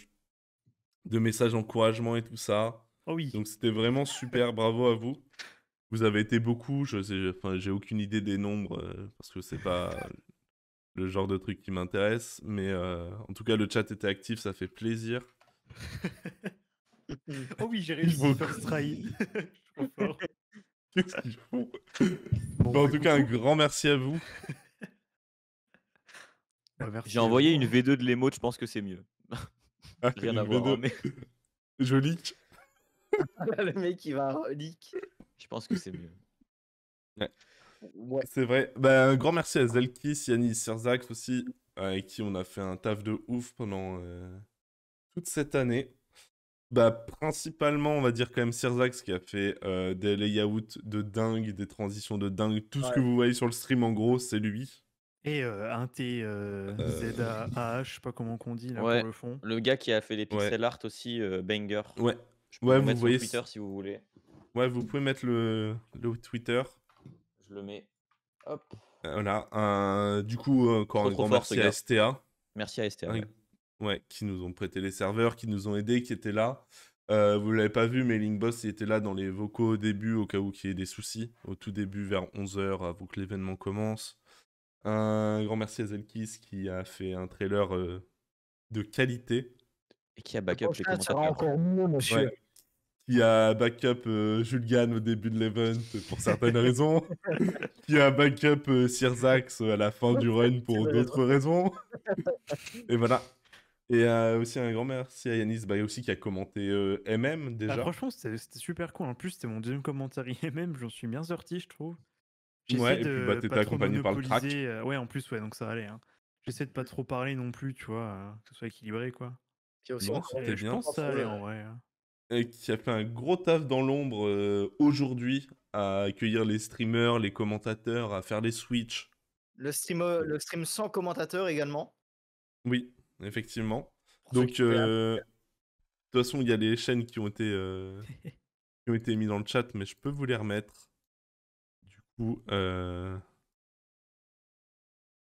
de messages d'encouragement et tout ça. Oh oui. Donc c'était vraiment super, bravo à vous. Vous avez été beaucoup, je sais, enfin, j'ai aucune idée des nombres euh, parce que c'est pas [laughs] le genre de truc qui m'intéresse, mais en tout cas le chat était actif, ça fait plaisir. Mmh. oh oui, j'ai réussi first [laughs] [laughs] Qu'est-ce qu'ils font bah, En bah, tout cas, un grand merci à vous. Bah, j'ai envoyé une hein. V2 de l'emote je pense que c'est mieux. Ah, [laughs] Rien à voir. Hein, Joli Le mec, il va leak. Je pense que c'est mieux. Ouais. C'est vrai. Ben un grand merci à Zelkis, Yannis Serzak aussi, avec qui on a fait un taf de ouf pendant euh, toute cette année bah, principalement, on va dire quand même Sirzax qui a fait euh, des layouts de dingue, des transitions de dingue. Tout ce que vous voyez sur le stream, en gros, c'est lui. Et euh, un T euh, je sais pas comment qu'on dit là pour le fond. Le gars qui a fait les pixel art aussi, banger. Ouais. Je vous, voyez Twitter si vous voulez. Ouais, vous pouvez mettre le, le Twitter. Je le mets. Hop. Voilà. du coup, encore un grand merci à STA. Merci à STA. Ouais, qui nous ont prêté les serveurs, qui nous ont aidés, qui étaient là. Euh, vous ne l'avez pas vu, mais Linkboss il était là dans les vocaux au début, au cas où qu'il y ait des soucis. Au tout début, vers 11h, avant que l'événement commence. Un grand merci à Zelkis qui a fait un trailer euh, de qualité. Et qui a backup les commentaires. a backup euh, Julgan au début de l'event pour certaines [laughs] raisons. qui a backup Sirzax à la fin du run pour d'autres raisons. [laughs] Et voilà. Et aussi un grand merci à Yanis bah, aussi qui a commenté MM déjà. franchement, c'était super cool. En plus, c'était mon deuxième commentaire MM. [laughs] J'en suis bien sorti, je trouve. Ouais, et puis bah, t'étais accompagné par le track. Euh, ouais, en plus, ouais, donc ça allait. Hein. J'essaie de pas trop parler non plus, tu vois, euh, que ce soit équilibré, quoi. aussi, Pense ça en vrai. Hein. Et qui a fait un gros taf dans l'ombre aujourd'hui à accueillir les streamers, les commentateurs, à faire les switches. Le, le stream sans commentateur également. Oui effectivement. Donc, euh, de toute façon, il y a les chaînes qui ont été euh, [laughs] qui ont été mises dans le chat, mais je peux vous les remettre. Du coup, euh,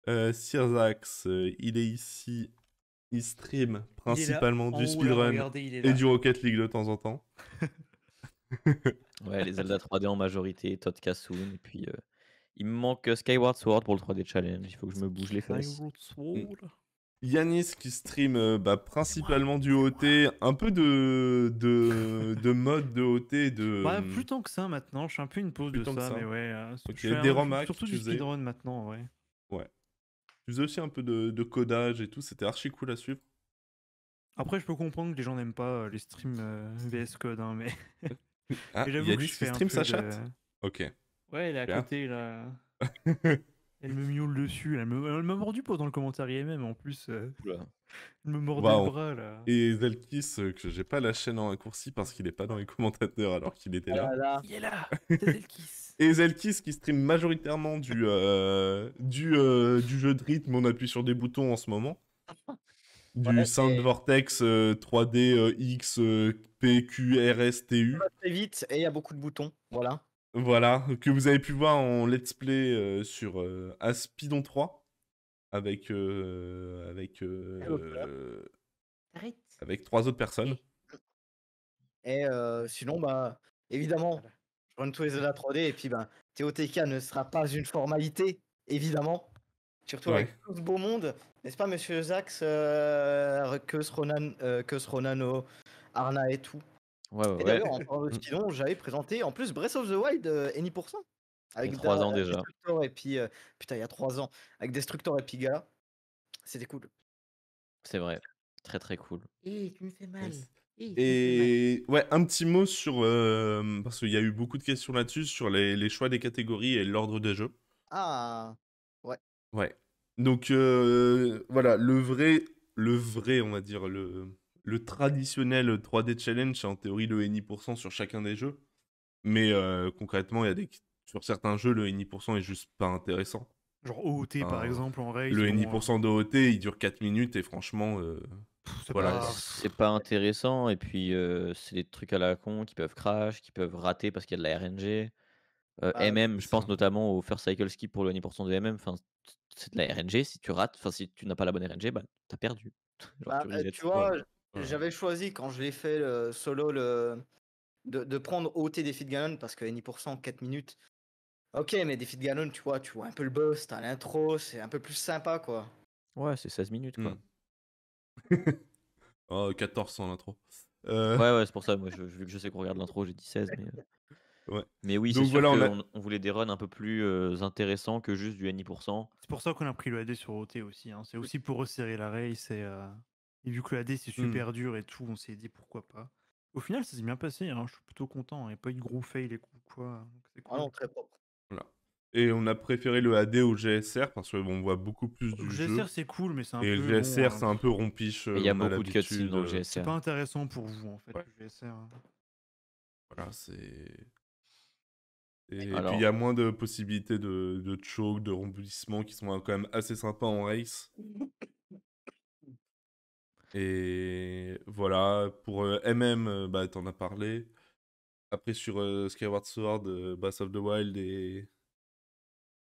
euh Sirzax, euh, il est ici. Il stream principalement du speedrun et du Rocket League de temps en temps. ouais, les Zelda 3D en majorité, Todd Kassoon, et puis il me manque Skyward Sword pour le 3D challenge. Il faut que je me bouge les fesses. Yanis qui stream euh, bah, principalement du OT, un peu de, de, de mode de OT. De... Bah, euh, plus tant que ça maintenant, je suis un peu une pause de ça, mais ouais. Euh, des romacs, surtout du speedrun maintenant, ouais. Ouais. Tu faisais aussi un peu de, de codage et tout, c'était archi cool à suivre. Après, je peux comprendre que les gens n'aiment pas les streams mmh. VS Code, hein, ah, [laughs] mais. j'avoue que je stream un sa chatte Ok. Ouais, il est à côté, là. [laughs] Elle me miaule dessus, elle me, m'a mordu dans le commentaire même en plus. Euh. elle me mordait le bras là. Et Zelkis, euh, que j'ai pas la chaîne en raccourci parce qu'il est pas dans les commentateurs alors qu'il était là. Ah il est là [laughs] Zelkis Et Zelkis qui stream majoritairement du, euh, du, du jeu de rythme, on appuie sur des boutons en ce moment. Du Sound Vortex 3D X P Q très vite et il y a beaucoup de boutons, voilà. Voilà, que vous avez pu voir en let's play euh, sur euh, Aspidon 3 avec euh, avec avec trois autres personnes. Et sinon bah évidemment, je rentre tous les 3D et puis bah TOTK ne sera pas une formalité évidemment. Surtout avec tout ce beau monde, n'est-ce pas monsieur Zax, que Ronan, Arna et tout d'ailleurs, en parlant de mmh. j'avais présenté en plus Breath of the Wild euh, Any Avec 3 ans déjà. et puis, euh, putain, il y a 3 ans. Avec Destructor et Piga. C'était cool. C'est vrai. Très très cool. Et eh, tu me fais mal. Eh, et, ouais, un petit mot sur. Euh, parce qu'il y a eu beaucoup de questions là-dessus, sur les, les, choix des catégories et l'ordre des jeux. Ah, ouais. Ouais. Donc, euh, voilà, le vrai, le vrai, on va dire, le, le traditionnel 3D challenge, c'est en théorie le NI% sur chacun des jeux. Mais euh, concrètement, il y a des... sur certains jeux, le NI% est juste pas intéressant. Genre OOT par exemple en raid. Le de euh, d'OOT, il dure 4 minutes et franchement. Euh, c'est pas... intéressant et puis c'est des trucs à la con qui peuvent crash, qui peuvent rater parce qu'il y a de la RNG. MM, bah, je pense notamment au first cycle skip pour le 1% de MM. Enfin, c'est de la RNG. Si tu rates, enfin si tu n'as pas la bonne RNG, bah t'as perdu. [laughs] Bah, tu, vois, Mmh. J'avais choisi quand je l'ai fait le solo le, de, prendre OT des de Ganon parce que N% en 4 minutes. Ok, mais des de Ganon, tu vois, tu vois un peu le boss, t'as l'intro, c'est un peu plus sympa quoi. Ouais, c'est 16 minutes quoi. Mmh. [laughs] oh, 14 sans l'intro. Euh. Ouais, ouais, c'est pour ça, vu que je sais qu'on regarde l'intro, j'ai dit 16. Mais, euh. ouais. mais oui, c'est sûr que on, voulait des runs un peu plus euh, intéressants que juste du NI%. C'est pour ça qu'on a pris le AD sur OT aussi. Hein. C'est aussi pour resserrer la race et vu que la c'est mmh. super dur et tout, on s'est dit pourquoi pas. Au final, ça s'est bien passé, hein. je suis plutôt content. Il n'y a pas eu de gros fail et quoi. Ah cool. très propre. Et on a préféré le AD au GSR parce qu'on voit beaucoup plus du le GSR, c'est cool, mais c'est un peu. Et le GSR, hein. c'est un peu rompiche. Il y a beaucoup de cutscenes dans le euh, GSR. C'est pas intéressant pour vous, en fait, le GSR. Hein. Voilà, c'est. Et, puis il y a moins de possibilités de, de choke, de remboulissement qui sont quand même assez sympas en race. Et voilà, pour MM, bah, t'en as parlé. Après, sur euh, Skyward Sword, Bass of the Wild et.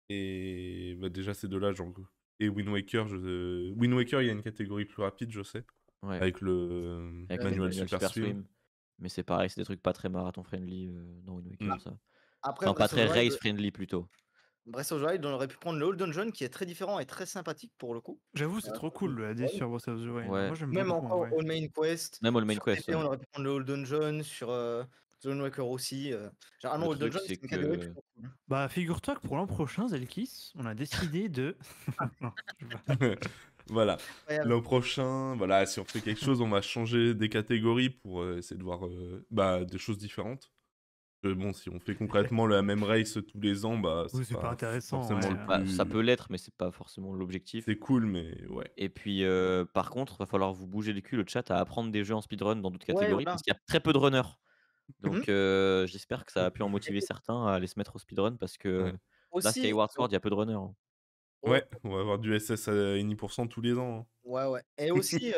Et bah, déjà, c'est de là genre Et Wind Waker, je... Wind Waker, il y a une catégorie plus rapide, je sais. Avec le avec Super, Mais c'est pareil, c'est des trucs pas très marathon friendly non dans Wind Waker, mm. ça. pas très race friendly plutôt. Breath of the Wild, on aurait pu prendre le Old Dungeon qui est très différent et très sympathique pour le coup. J'avoue, c'est euh, trop cool le AD sur Breath of the Wild. Même encore ouais. Main Quest. Même All Main Quest. Et On aurait pu prendre le Old Dungeon sur Zone euh, Waker aussi. Genre euh. Généralement, Old Dungeon, c'est que... cool. Hein. Bah, figure-toi que pour l'an prochain, Zelkis, on a décidé de. Ah. [laughs] [laughs] voilà. L'an prochain, voilà, si on fait quelque chose, on va changer des catégories pour essayer de voir bah, des choses différentes bon, si on fait concrètement la même race tous les ans, bah, c'est, pas, intéressant. Bah, ça peut l'être, mais c'est pas forcément l'objectif. C'est cool, mais ouais. Et puis, euh, par contre, va falloir vous bouger les cul, le chat, à apprendre des jeux en speedrun dans d'autres catégories, parce qu'il y a très peu de runners. Mhm. Donc, euh, j'espère que ça a pu en motiver certains à aller se mettre au speedrun, parce que là, Skyward euh, Sword, il y a peu de runners. Hein. Ouais, on va avoir du SS à 1% tous les ans. Hein. Ouais, ouais. Et aussi,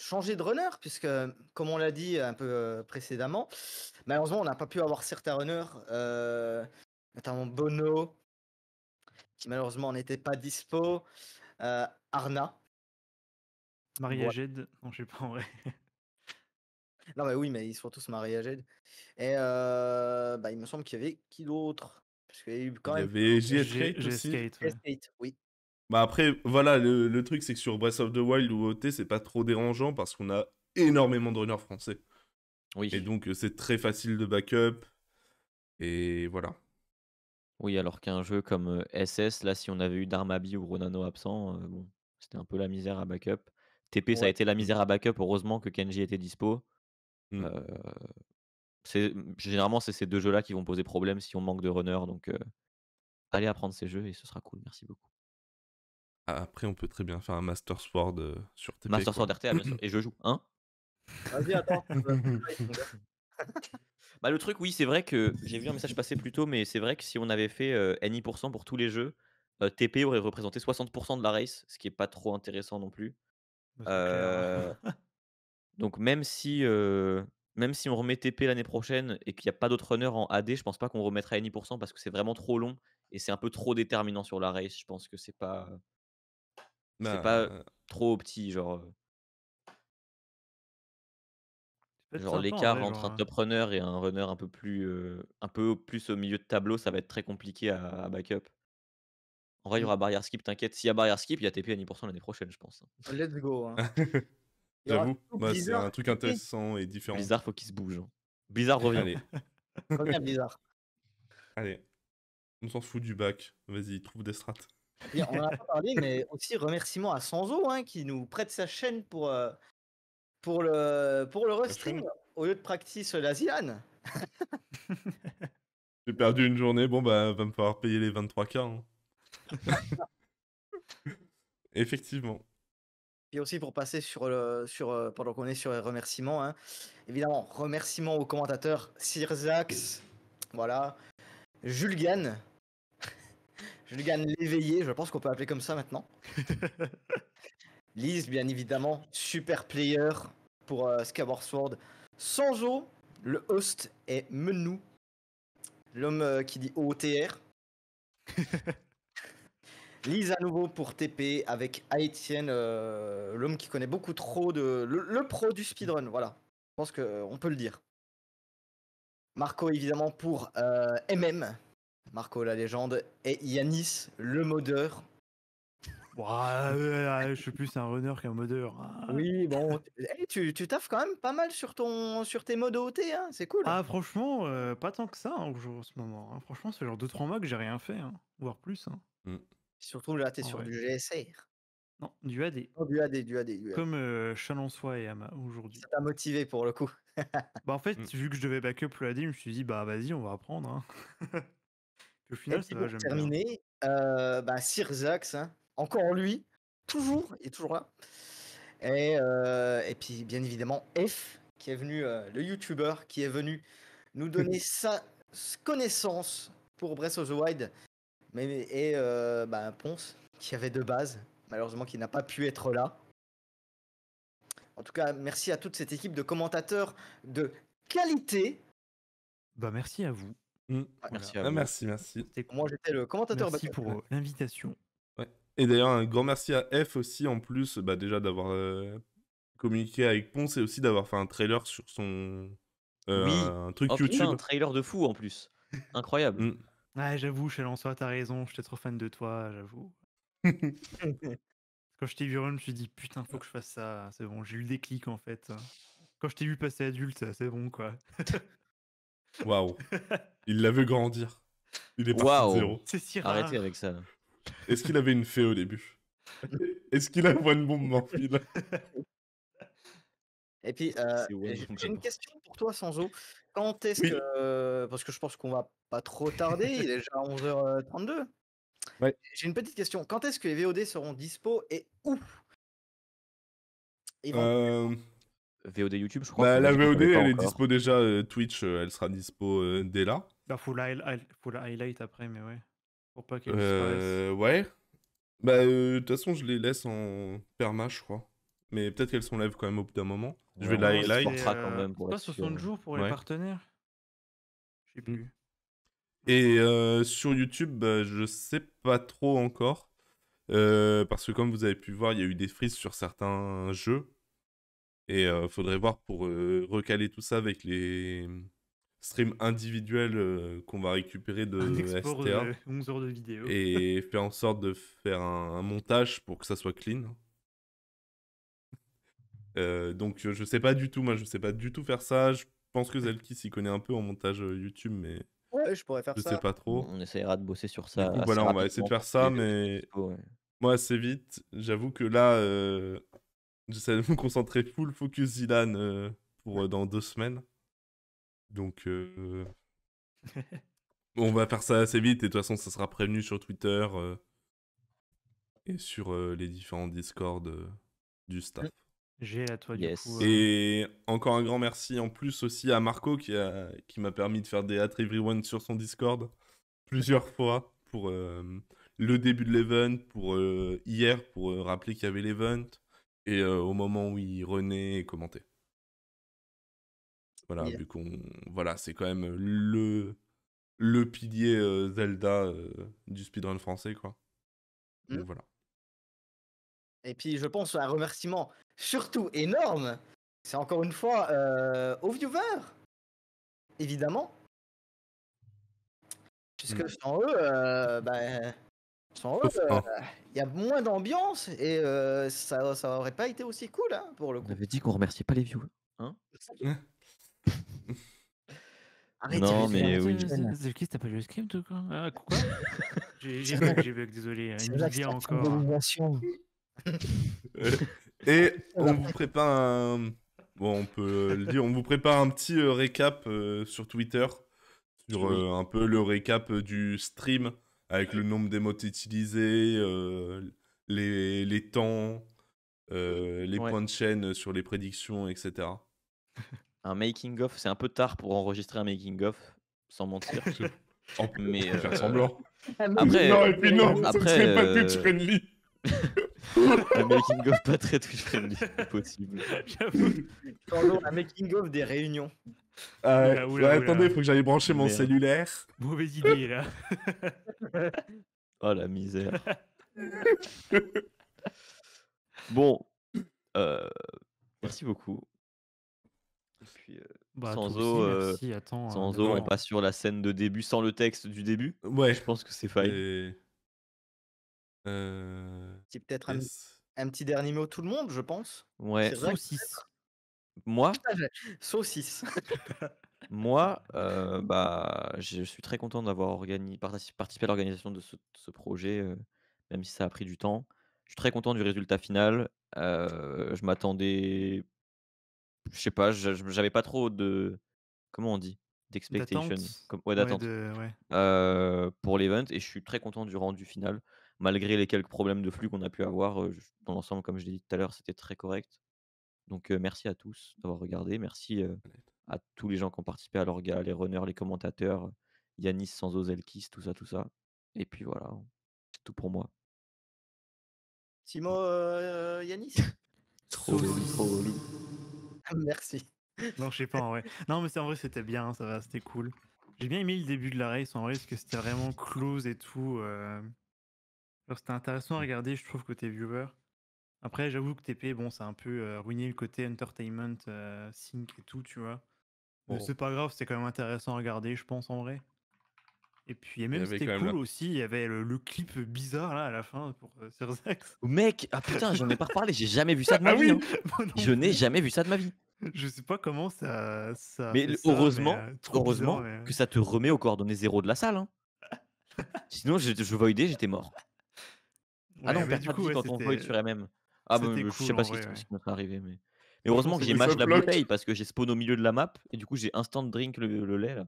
changer de runner, puisque, comme on l'a dit un peu euh, précédemment, malheureusement, on n'a pas pu avoir certains runners, euh, notamment Bono, qui malheureusement n'était pas dispo, euh, Arna. Maria non, je sais pas en vrai. [laughs] non, mais oui, mais ils sont tous Maria Et bah, il me semble qu'il y avait qui d'autre il y avait G-Skate, g oui. Bah après, voilà, le, truc, c'est que sur Breath of the Wild ou OT, c'est pas trop dérangeant parce qu'on a énormément de runners français. Oui. Et donc, euh, c'est très facile de backup. Et voilà. Oui, alors qu'un jeu comme SS, euh, là, si on avait eu Darmabi ou Ronano absent, euh, bon, c'était un peu la misère à backup. TP, ça a été la misère à backup. Heureusement que Kenji était dispo. Mm. généralement, c'est ces deux jeux-là qui vont poser problème si on manque de runners. Donc, allez apprendre ces jeux et ce sera cool. Merci beaucoup. Après, on peut très bien faire un Master Sword euh, sur TP. Master Sword RTA, bien sûr. Et je joue, hein Vas-y, attends. [laughs] bah, le truc, oui, c'est vrai que j'ai vu un message passer plus tôt, mais c'est vrai que si on avait fait euh, NI% pour tous les jeux, euh, TP aurait représenté 60% de la race, ce qui est pas trop intéressant non plus. Bah, hein. [laughs] Donc, même si, même si on remet TP l'année prochaine et qu'il n'y a pas d'autres runners en AD, je pense pas qu'on remettra NI% parce que c'est vraiment trop long et c'est un peu trop déterminant sur la race. Je pense que c'est pas c'est bah, pas euh, trop petit, genre. Euh. Genre l'écart entre un hein. top runner et un runner un peu plus euh, un peu plus au milieu de tableau, ça va être très compliqué à, backup. En vrai, il y mmh. aura barrière skip, t'inquiète. S'il y a barrière skip, il y a TP à 10% l'année prochaine, je pense. Hein. Let's go. Hein. [laughs] J'avoue, bah, c'est un truc intéressant et différent. Bizarre, faut qu'il se bouge. Hein. Blizzard, [laughs] reviens. Allez. Allez. On s'en fout du bac. Vas-y, trouve des strats. Eh on en a pas parlé, mais aussi remerciement à Sanzo hein, qui nous prête sa chaîne pour, euh, pour le, pour le restream au lieu de practice la [laughs] J'ai perdu une journée, bon bah va me falloir payer les 23K. Hein. [laughs] Effectivement. Puis aussi pour passer sur le sur euh, pendant qu'on est sur les remerciements, hein. évidemment remerciements aux commentateurs Sirzax, voilà, Julgan, je gagne l'éveillé, je pense qu'on peut appeler comme ça maintenant. [laughs] Lise, bien évidemment, super player pour euh, Skyward Sword. Sanjo, le host est Menou, l'homme euh, qui dit OTR. [laughs] Lise à nouveau pour TP avec Aetienne, euh, l'homme qui connaît beaucoup trop de. Le, le pro du speedrun, voilà. Je pense qu'on peut le dire. Marco évidemment pour MM, Marco la légende, et Yanis le modeur. je suis plus un runner qu'un modeur. Ah. Oui, bon, eh, tu, tu taffes quand même pas mal sur, ton, sur tes modes OT, hein, c'est cool. Ah, franchement, euh, pas tant que ça hein, en ce moment. Hein. Franchement, c'est genre 2 trois mois que j'ai rien fait, hein, voire plus. Mm. Surtout là, t'es sur du GSR. Non, du AD. Oh, du AD, du AD, Comme euh, et Ama aujourd'hui. Ça t'a motivé pour le coup. [laughs] bah, en fait, mm. vu que je devais backup le AD, je me suis dit, bah vas-y, on va apprendre. [laughs] Au final, pour terminer, euh, bah, Sir Zax, hein, encore lui, toujours, il est toujours là. Et, euh, puis, bien évidemment, F, qui est venu, euh, le YouTuber, qui est venu nous donner [laughs] sa connaissance pour Breath of the Wild. Mais, et bah, Ponce, qui avait de base, malheureusement, qui n'a pas pu être là. En tout cas, merci à toute cette équipe de commentateurs de qualité. Bah merci à vous. Mmh. Ah, ah, merci, merci, merci. Moi, j'étais le commentateur. Merci pour euh, l'invitation. Et d'ailleurs, un grand merci à F aussi, en plus, bah, déjà d'avoir euh, communiqué avec Ponce et aussi d'avoir fait un trailer sur son. Euh, truc YouTube. un trailer de fou en plus. Incroyable. Mmh. Ouais, j'avoue, chez t'as raison, j'étais trop fan de toi, j'avoue. [laughs] Quand je t'ai vu je me suis dit putain, faut que je fasse ça, c'est bon, j'ai eu des clics en fait. Quand je t'ai vu passer adulte, c'est bon quoi. [laughs] Waouh. Il l'a vu grandir. Il est parti de zéro. C'est Arrêtez avec ça. Est-ce qu'il avait une fée au début Est-ce qu'il a bombe Bomb Morphine Et puis, euh, j'ai une question pour toi, Sanzo. Quand est-ce que. Parce que je pense qu'on va pas trop tarder, il est déjà 11h32. Ouais. J'ai une petite question. Quand est-ce que les VOD seront dispo et où euh... VOD YouTube, je crois. Bah, la VOD, elle est dispo déjà. Euh, Twitch, euh, elle sera dispo euh, dès là. Bah, faut, la, highlight après, mais ouais. Pour pas qu'elle Euh, ouais. Bah, de toute façon, je les laisse en perma, je crois. Mais peut-être qu'elles sont quand même au bout d'un moment. Je vais la highlight. Et, pas jours pour les partenaires Je sais hmm. plus. Et sur YouTube, bah, je sais pas trop encore. parce que comme vous avez pu voir, il y a eu des frises sur certains jeux. Et il euh, faudrait voir pour euh, recaler tout ça avec les hum, streams individuels euh, qu'on va récupérer de STA. 11 heures de vidéo. Et faire en sorte de faire un, montage pour que ça soit clean. donc je sais pas du tout, moi je sais pas du tout faire ça. Je pense que Zelki s'y connaît un peu en montage YouTube, mais ouais, je pourrais faire je ça. sais pas trop. On essaiera de bosser sur ça. voilà, on va essayer de faire ça, mais moi assez vite. J'avoue que là, J'essaie de me concentrer full focus Zilan euh, pour euh, dans deux semaines. Donc, euh, [laughs] on va faire ça assez vite et de toute façon, ça sera prévenu sur Twitter et sur les différents Discord du staff. Mmh. J'ai la toi Et encore un grand merci en plus aussi à Marco qui a qui m'a permis de faire des At Everyone sur son Discord plusieurs [laughs] fois pour le début de l'event, pour hier pour rappeler qu'il y avait l'event et au moment où il renaît et commenté. Voilà, vu qu'on voilà, c'est quand même le le pilier Zelda du speedrun français quoi. Mmh. voilà. Et puis je pense à un remerciement surtout énorme, c'est encore une fois aux viewers. Évidemment. Puisque mmh. sans eux, bah, sans eux, il euh, y a moins d'ambiance et euh, ça, ça aurait pas été aussi cool hein, pour le coup. On avait dit qu'on remerciait pas les views Hein [laughs] Arrêtez, non, mais oui. C'est qui T'as pas joué le script ou quoi ah, Quoi [laughs] J'ai bug, j'ai bug, désolé. Une idée encore. [laughs] Et on vous prépare un. Bon, on peut le dire, on vous prépare un petit euh, récap euh, sur Twitter. Sur euh, un peu le récap du stream avec le nombre d'émotes utilisées, euh, les, temps, euh, les points de chaîne sur les prédictions, etc. [laughs] Un making of, c'est un peu tard pour enregistrer un making of, sans mentir. [laughs] mais faire euh, semblant. Ah, après, non, et puis non, euh, après, pas Twitch friendly. un making of pas très Twitch friendly, possible. J'avoue. un making of des réunions. Euh, attendez, il faut que j'aille brancher mon cellulaire. Mauvaise idée, là. [laughs] oh la misère. [laughs] bon. Euh, merci beaucoup. sans eau, sans eau on passe sur la scène de début, sans le texte du début. Ouais. Je pense que c'est faille. Euh, c'est peut-être un, un, petit dernier mot, tout le monde, je pense. Ouais, saucisse. Moi Saucisse. [laughs] Moi, euh, bah, je suis très content d'avoir participé à l'organisation de ce, projet, euh, même si ça a pris du temps. Je suis très content du résultat final. Euh, je m'attendais, je sais pas, j'avais pas trop de, comment on dit, pour l'event, et je suis très content du rendu final, malgré les quelques problèmes de flux qu'on a pu avoir. dans l'ensemble, comme je l'ai dit tout à l'heure, c'était très correct. Donc merci à tous d'avoir regardé. Merci à tous les gens qui ont participé à l'orga, les runners, les commentateurs, Yanis sans tout ça, tout ça. Et puis voilà, hein, c'est tout pour moi. Timo Yanis [laughs] Trop joli. Ah, merci. Non, je sais pas en vrai. Non, mais c'est en vrai, c'était bien, hein, ça va, c'était cool. J'ai bien aimé le début de la race en vrai, parce que c'était vraiment close et tout. Euh... C'était intéressant à mmh. regarder, je trouve, côté viewer. Après, j'avoue que TP, bon, ça a un peu euh, ruiné le côté entertainment, euh, sync et tout, tu vois. Mais bon. c'est pas grave, c'est quand même intéressant à regarder, je pense, en vrai. Et puis, et même, c'était cool aussi, il y avait le, clip bizarre, là, à la fin, pour euh, Zax. Oh, mec, ah putain, j'en ai pas reparlé, j'ai jamais vu ça de [laughs] ah ma vie. Hein. [laughs] je n'ai jamais vu ça de ma vie. Je sais pas comment ça. mais heureusement, heureusement que ça te remet aux coordonnées zéro de la salle. Hein. [laughs] Sinon, je, je voidais, j'étais mort. ah non, du coup, quand on void sur MM. même ah bah, je sais pas ce qui m'est arrivé, mais. mais bah, heureusement que j'ai match la bouteille parce que j'ai spawn au milieu de la map et du coup j'ai instant drink le, lait là.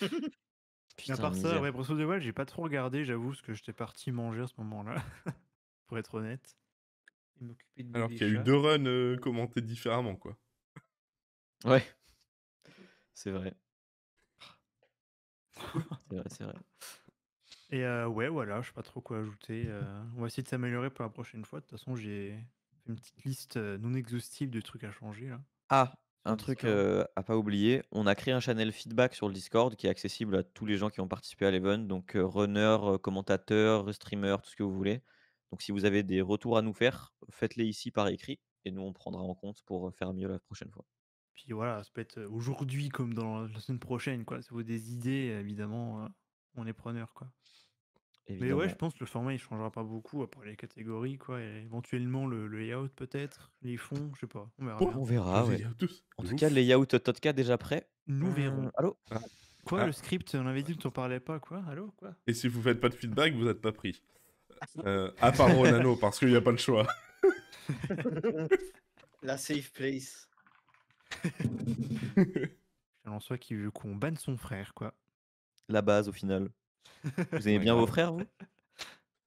[laughs] à part ça, ouais, Breath of j'ai pas trop regardé, j'avoue, parce que j'étais parti manger à ce moment-là, [laughs] pour être honnête. Alors qu'il y a eu deux runs euh, commentés différemment, quoi. Ouais, c'est vrai. c'est vrai, c'est vrai. Et ouais, voilà, je sais pas trop quoi ajouter. on va essayer de s'améliorer pour la prochaine fois. De toute façon, j'ai fait une petite liste non exhaustive de trucs à changer. Là, ah, un truc à pas oublier on a créé un channel feedback sur le Discord qui est accessible à tous les gens qui ont participé à l'event. Donc, runner, commentateur, streamer, tout ce que vous voulez. Donc, si vous avez des retours à nous faire, faites-les ici par écrit et nous, on prendra en compte pour faire mieux la prochaine fois. Puis voilà, ça peut être aujourd'hui comme dans la semaine prochaine. Quoi. Si vous des idées, évidemment, hein. on est preneur. Quoi. Mais ouais, je pense que le format il changera pas beaucoup après les catégories, quoi. Et éventuellement le, layout peut-être, les fonds, je sais pas. On verra. on verra En tout cas, le layout totka déjà prêt. Nous euh, verrons. allô ah. Quoi, le ah. script On avait dit que t'en parlais pas, quoi Allô Et si vous faites pas de feedback, vous êtes pas pris. Euh, à part Ronano, [laughs] parce qu'il n'y a pas le choix. La safe place. qui veut qu'on banne son frère, quoi. La base au final. Vous aimez bien vos frères, vous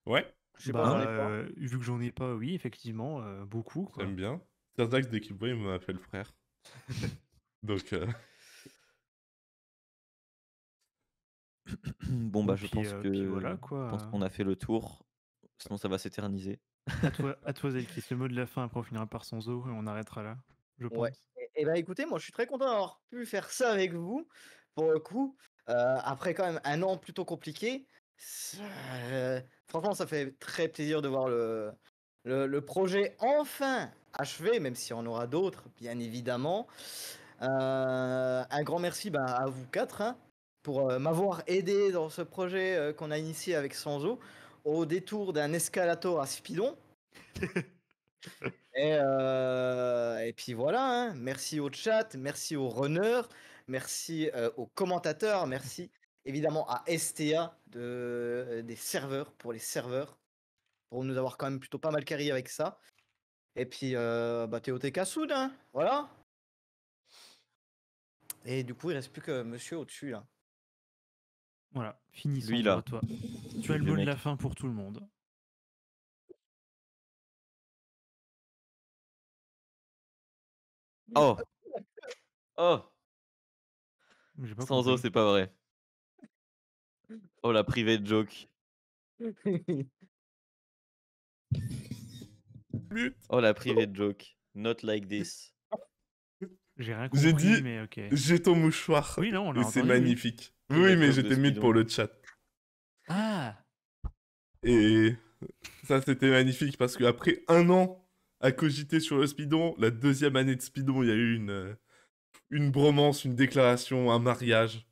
Ouais. Bah, vu que j'en ai pas, oui, effectivement, euh, beaucoup. J'aime bien. un dès qu'il voit, il m'appelle frère. [laughs] Donc. Euh. [coughs] bon, bah, je pense euh, que. Voilà, quoi. Je pense qu'on a fait le tour. Sinon, ça va s'éterniser. à toi, [laughs] à toi Zelkis, le mot de la fin, après on finira par sans eau et on arrêtera là, je pense. Ouais. Eh, et, eh bah, écoutez, moi je suis très content d'avoir pu faire ça avec vous pour le coup. Euh, après quand même un an plutôt compliqué, euh, franchement ça fait très plaisir de voir le, le, projet enfin achevé, même si on aura d'autres, bien évidemment. Euh, un grand merci ben, à vous quatre hein, pour m'avoir aidé dans ce projet qu'on a initié avec Sanzo au détour d'un escalator à Spidon. [laughs] et, puis voilà, hein. merci au chat, merci aux runners. Merci euh, aux commentateurs. Merci évidemment à STA euh, des serveurs pour les serveurs pour nous avoir quand même plutôt pas mal carré avec ça. Et puis euh, bah, Théo Tekasoud, hein, voilà. Et du coup, il reste plus que monsieur au-dessus là. Voilà, finis Lui, là. toi. Tu as le mot de la fin pour tout le monde. Oh. Oh. Sans eau, c'est pas vrai. Oh la private joke. oh la private joke. Not like this. J'ai rien compris, dit, J'ai ton mouchoir. Oui, non, C'est magnifique. Oui, mais j'étais mute pour le chat. Ah Et ça, c'était magnifique parce qu'après un an à cogiter sur le speedon, la deuxième année de speedon, il y a eu une euh, une bromance, une déclaration, un mariage.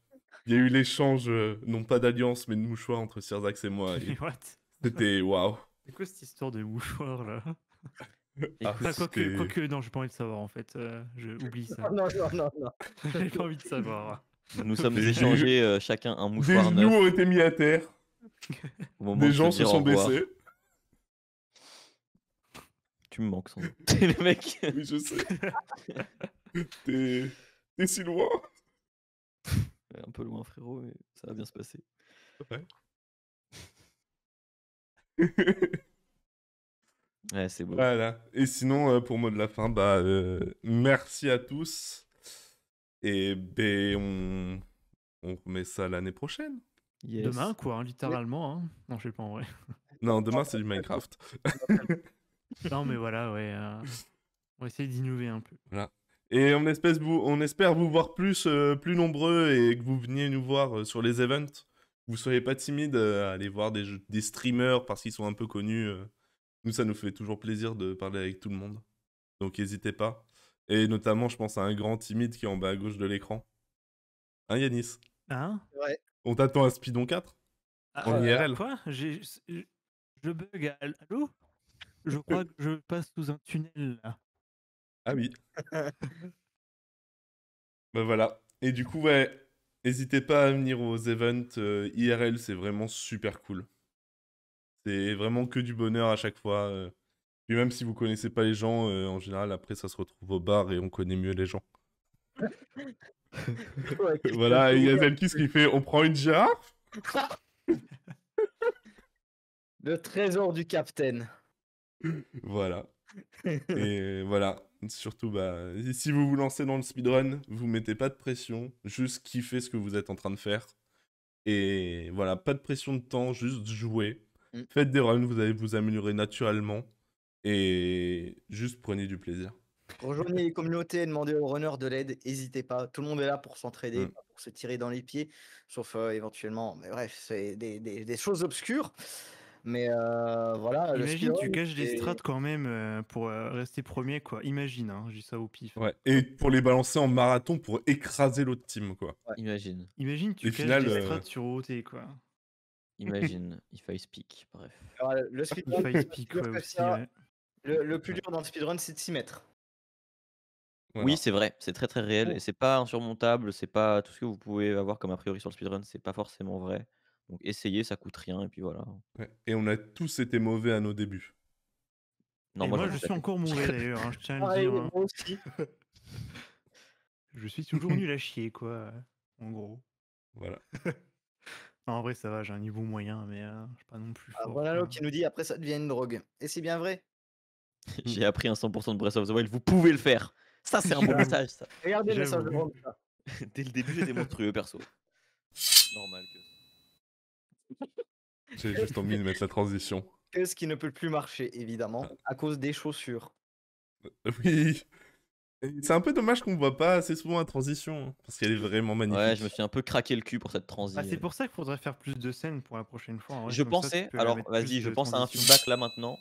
Il y a eu l'échange, euh, non pas d'alliance, mais de mouchoirs entre Sir Sirzax et moi. [laughs] C'était waouh. C'est quoi cette histoire de mouchoirs là ah, [laughs] ah, Quoique, quoi que, non, j'ai pas envie de savoir en fait. Euh, je ça. non, non, non, non. [laughs] j'ai pas envie de savoir. Nous sommes échangés euh, chacun un mouchoir. Des genoux ont été mis à terre. Des gens se sont baissés. Tu me manques sans doute. le mec. Oui, je sais. T'es si loin Un peu loin, frérot, mais ça va bien se passer. Ouais. [laughs] c'est bon Voilà. Et sinon, euh, pour mot de la fin, bah, euh, merci à tous. Et ben, on... on remet ça l'année prochaine. Demain, quoi, hein, littéralement. Hein. Non, je sais pas en vrai. [laughs] Non, demain, c'est du Minecraft. [laughs] non, mais voilà, ouais. Euh, on va essayer d'innover un peu. Voilà. Et on espère vous, on espère vous voir plus, euh, plus nombreux et que vous veniez nous voir euh, sur les events. Vous soyez pas timide euh, à aller voir des, des streamers parce qu'ils sont un peu connus. Nous, ça nous fait toujours plaisir de parler avec tout le monde. Donc n'hésitez pas. Et notamment, je pense à un grand timide qui est en bas à gauche de l'écran. Hein, Yanis Hein Ouais. On t'attend à Speedon 4 ah, En IRL Quoi Je bug. Allô Je [laughs] crois que je passe sous un tunnel là. Ah oui. [laughs] ben voilà. Et du coup, ouais, n'hésitez pas à venir aux events euh, IRL, c'est vraiment super cool. C'est vraiment que du bonheur à chaque fois. Et euh. même si vous connaissez pas les gens, euh, en général, après, ça se retrouve au bar et on connaît mieux les gens. [laughs] [laughs] Voilà, il y a Zelkis qui fait on prend une jarre Le trésor du capitaine. Voilà. Et voilà. Surtout, bah, si vous vous lancez dans le speedrun, vous mettez pas de pression, juste kiffez ce que vous êtes en train de faire. Et voilà, pas de pression de temps, juste jouez. Mm. Faites des runs, vous allez vous améliorer naturellement. Et juste prenez du plaisir. Rejoignez les communautés et demandez aux runners de l'aide, n'hésitez pas. Tout le monde est là pour s'entraider, mm. pour se tirer dans les pieds, sauf euh, éventuellement, mais bref, c'est des choses obscures. Mais euh, voilà. Imagine, tu caches des strats quand même euh, pour euh, rester premier, quoi. Imagine, hein, j'ai ça au pif. Ouais. Et pour les balancer en marathon pour écraser l'autre team, quoi. Imagine. Imagine, tu caches des strats sur OT, quoi. Imagine, [laughs] if I speak, bref. le speedrun, le, plus dur dans le speedrun, c'est de s'y mettre. Oui, c'est vrai, c'est très très réel et c'est pas insurmontable, c'est pas tout ce que vous pouvez avoir comme a priori sur le speedrun, c'est pas forcément vrai. Donc essayer ça coûte rien, et puis voilà. Et on a tous été mauvais à nos débuts. Non, moi, je, suis encore mauvais [laughs] d'ailleurs, hein, je tiens à le dire. Hein. Moi aussi. [laughs] je suis toujours nul à chier, quoi, en gros. Voilà. [laughs] en vrai, ça va, j'ai un niveau moyen, mais euh, je pas non plus. Ah, fort, voilà qui nous dit après ça devient une drogue. Et c'est bien vrai. j'ai appris un 100% de Breath of the Wild, vous pouvez le faire. Ça, c'est un bon message, Regardez le message de Dès le début, j'étais monstrueux, perso. Normal que. J'ai juste envie de mettre la transition. Qu'est-ce qui ne peut plus marcher, évidemment, ah. à cause des chaussures euh, Oui. C'est un peu dommage qu'on ne voit pas assez souvent la transition, hein, parce qu'elle est vraiment magnifique. Ouais, je me suis un peu craqué le cul pour cette transition. Ah, c'est pour ça qu'il faudrait faire plus de scènes pour la prochaine fois. Hein, je pensais, alors vas-y, je pense à un feedback là maintenant,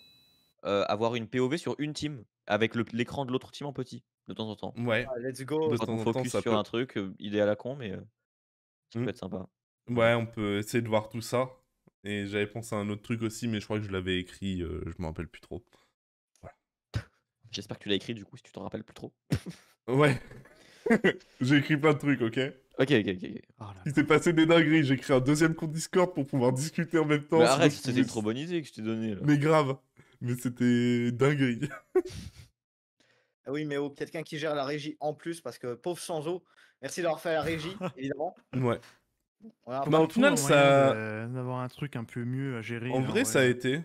euh, avoir une POV sur une team, avec l'écran de l'autre team en petit, de temps en temps. Ouais, ah, let's go. on focus sur un truc, euh, il est à la con, mais ça peut mmh. être sympa. Ouais, on peut essayer de voir tout ça. Et j'avais pensé à un autre truc aussi, mais je crois que je l'avais écrit, euh, je m'en rappelle plus trop. Voilà. [laughs] J'espère que tu l'as écrit du coup, si tu t'en rappelles plus trop. [laughs] ouais. [laughs] j'ai écrit plein de trucs, ok Ok, ok, ok. Oh Il s'est passé des dingueries, j'ai créé un deuxième compte Discord pour pouvoir discuter en même temps. Mais arrête, c'était trop bonne idée que je t'ai donné. Mais grave, mais c'était dinguerie. Ah oui, mais oh, quelqu'un qui gère la régie en plus, parce que pauvre Sanzo, merci d'avoir fait la régie, évidemment. Ouais. Bah, au final, ça. Euh, d'avoir un truc un peu mieux à gérer. En hein, vrai, ça a été.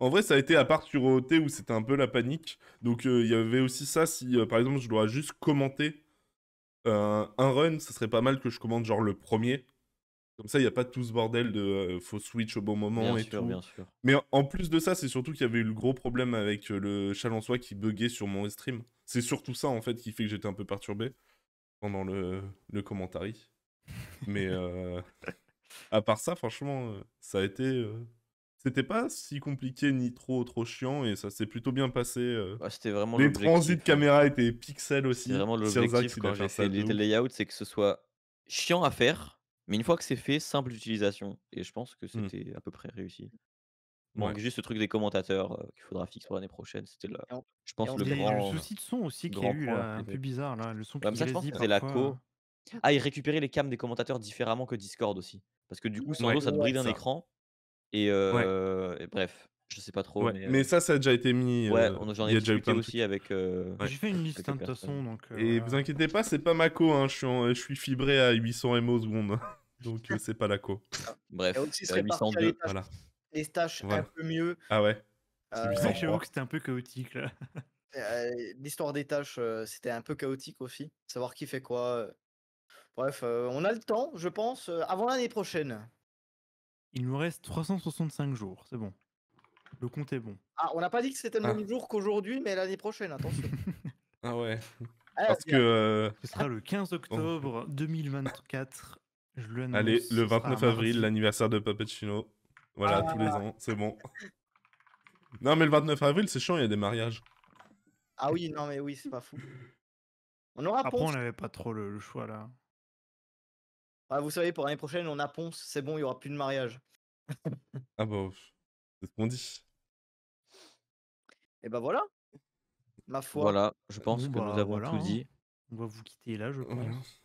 En vrai, ça a été à part sur OT où c'était un peu la panique. Donc euh, il y avait aussi ça. Si euh, par exemple, je dois juste commenter un run, ça serait pas mal que je commente genre le premier. Comme ça, il n'y a pas tout ce bordel de faux switch au bon moment et tout. Bien sûr. Mais en plus de ça, c'est surtout qu'il y avait eu le gros problème avec le Chalençois qui buguait sur mon stream. C'est surtout ça en fait qui fait que j'étais un peu perturbé pendant le, le commentary. Mais euh, à part ça, franchement, euh, ça a été. Euh, c'était pas si compliqué ni trop trop chiant et ça s'est plutôt bien passé. c'était vraiment Les transits de hein. caméra étaient pixels aussi. C'est vraiment l'objectif c'est que ce soit chiant à faire, mais une fois que c'est fait, simple d'utilisation. Et je pense que mmh. c'était à peu près réussi. Manque juste le truc des commentateurs qu'il faudra fixer l'année prochaine. C'était là. Je pense le souci de son aussi qui a grand eu bizarre là, le son qui la co. Hein. Ah, et récupérer les cams des commentateurs différemment que Discord aussi. Parce que du coup, sans ça te brille un écran. Et, bref, je sais pas trop. mais, ça, ça a déjà été mis. Ouais, euh, on j'en ai plein aussi avec. J'ai fait une liste hein, de toute façon. Donc, Et vous inquiétez pas, c'est pas ma co. Hein, je, suis fibré à 800 MO secondes, [laughs] donc c'est pas la co. Bref, c'est Les voilà. les tâches un peu mieux. Ah ouais. C'est pas euh, que c'était un peu chaotique là. Euh, l'histoire des tâches, c'était un peu chaotique aussi. Savoir qui fait quoi. Bref, euh, on a le temps, je pense, euh, avant l'année prochaine. Il nous reste 365 jours, c'est bon. Le compte est bon. Ah, on n'a pas dit que c'était le même ah. jour qu'aujourd'hui, mais l'année prochaine, attention. [laughs] ah ouais. Eh Parce que. Euh, ce sera le 15 octobre 2024. Je le Allez, le 29 avril, l'anniversaire de Chino. Voilà, ah. tous les ans, c'est bon. non, mais le 29 avril, c'est chiant, il y a des mariages. Ah oui, non, mais oui, c'est pas fou. On aura Après, on n'avait pas trop le choix là. Ah, vous savez, pour l'année prochaine, on a Ponce, c'est bon, il n'y aura plus de mariage. [laughs] ah bah, c'est ce qu'on dit. Et eh bah ben, voilà. Ma foi. Voilà, je pense que bah, nous avons tout hein. dit. On va vous quitter là, je pense.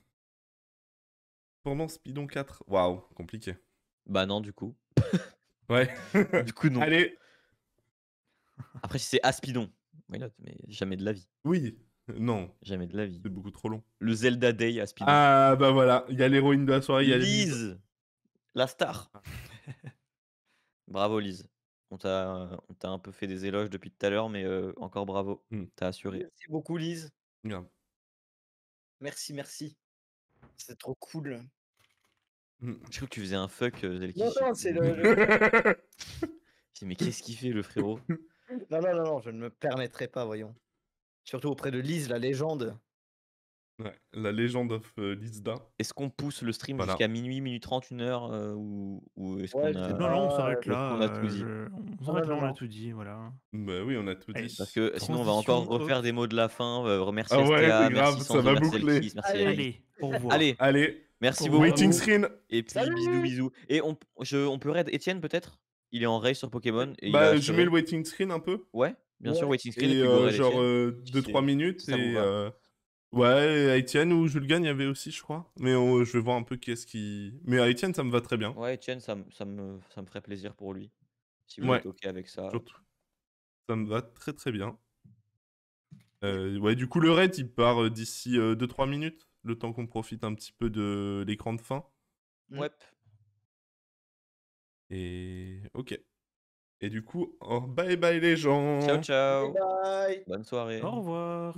Pendant Spidon 4. Waouh, compliqué. Bah non, du coup. [laughs] ouais. [laughs] du coup, non. Allez. Après, si c'est Aspidon, mais jamais de la vie. Oui, [laughs] Non. Jamais de la vie. C'est beaucoup trop long. Le Zelda Day à Ah bah voilà, il y a l'héroïne de la soirée. Lise, la star. Ah. [laughs] bravo Lise. On t'a un peu fait des éloges depuis tout à l'heure, mais euh, encore bravo. Hmm. T'as assuré. Merci beaucoup Lise. Merci, merci. C'est trop cool. Hmm. Je crois que tu faisais un fuck. Euh, non, non, c'est le... le... [laughs] mais qu'est-ce qu'il fait le frérot Non, non, non, non, je ne me permettrai pas, voyons. Surtout auprès de Liz, la légende. Ouais, la légende of euh, Lizda. Est-ce qu'on pousse le stream jusqu'à minuit, minuit trente, une heure euh, ou, est-ce qu'on a... Non, non, on s'arrête là. Euh, on a tout dit. on s'arrête là, on a tout dit, voilà. Bah oui, on a tout dit. Parce que sinon, on va encore refaire des mots de la fin, remercier ah ça va boucler. merci Allez, au revoir. Allez. Allez. Merci beaucoup. Et puis, bisous, bisous. Et on, je, on peut raid Étienne peut-être Il est en raid sur Pokémon. bah, je mets le waiting screen un peu. Ouais. Bien sûr, Waiting Screen. Et, euh, euh, et genre 2-3 minutes. et, Ouais, ou Julgan, il y avait aussi, je crois. Mais je vais voir un peu qui ce qui. Mais à ça me va très bien. Ouais, Etienne, ça, ça, me, ça me ferait plaisir pour lui. Si vous êtes OK avec ça. Ça me va très très bien. Euh, ouais, du coup, le raid, il part d'ici 2-3 minutes. Le temps qu'on profite un petit peu de l'écran de fin. Ouais. Et. Ok. Et du coup, bye bye les gens. Ciao, ciao. Bye Bonne soirée. Au revoir.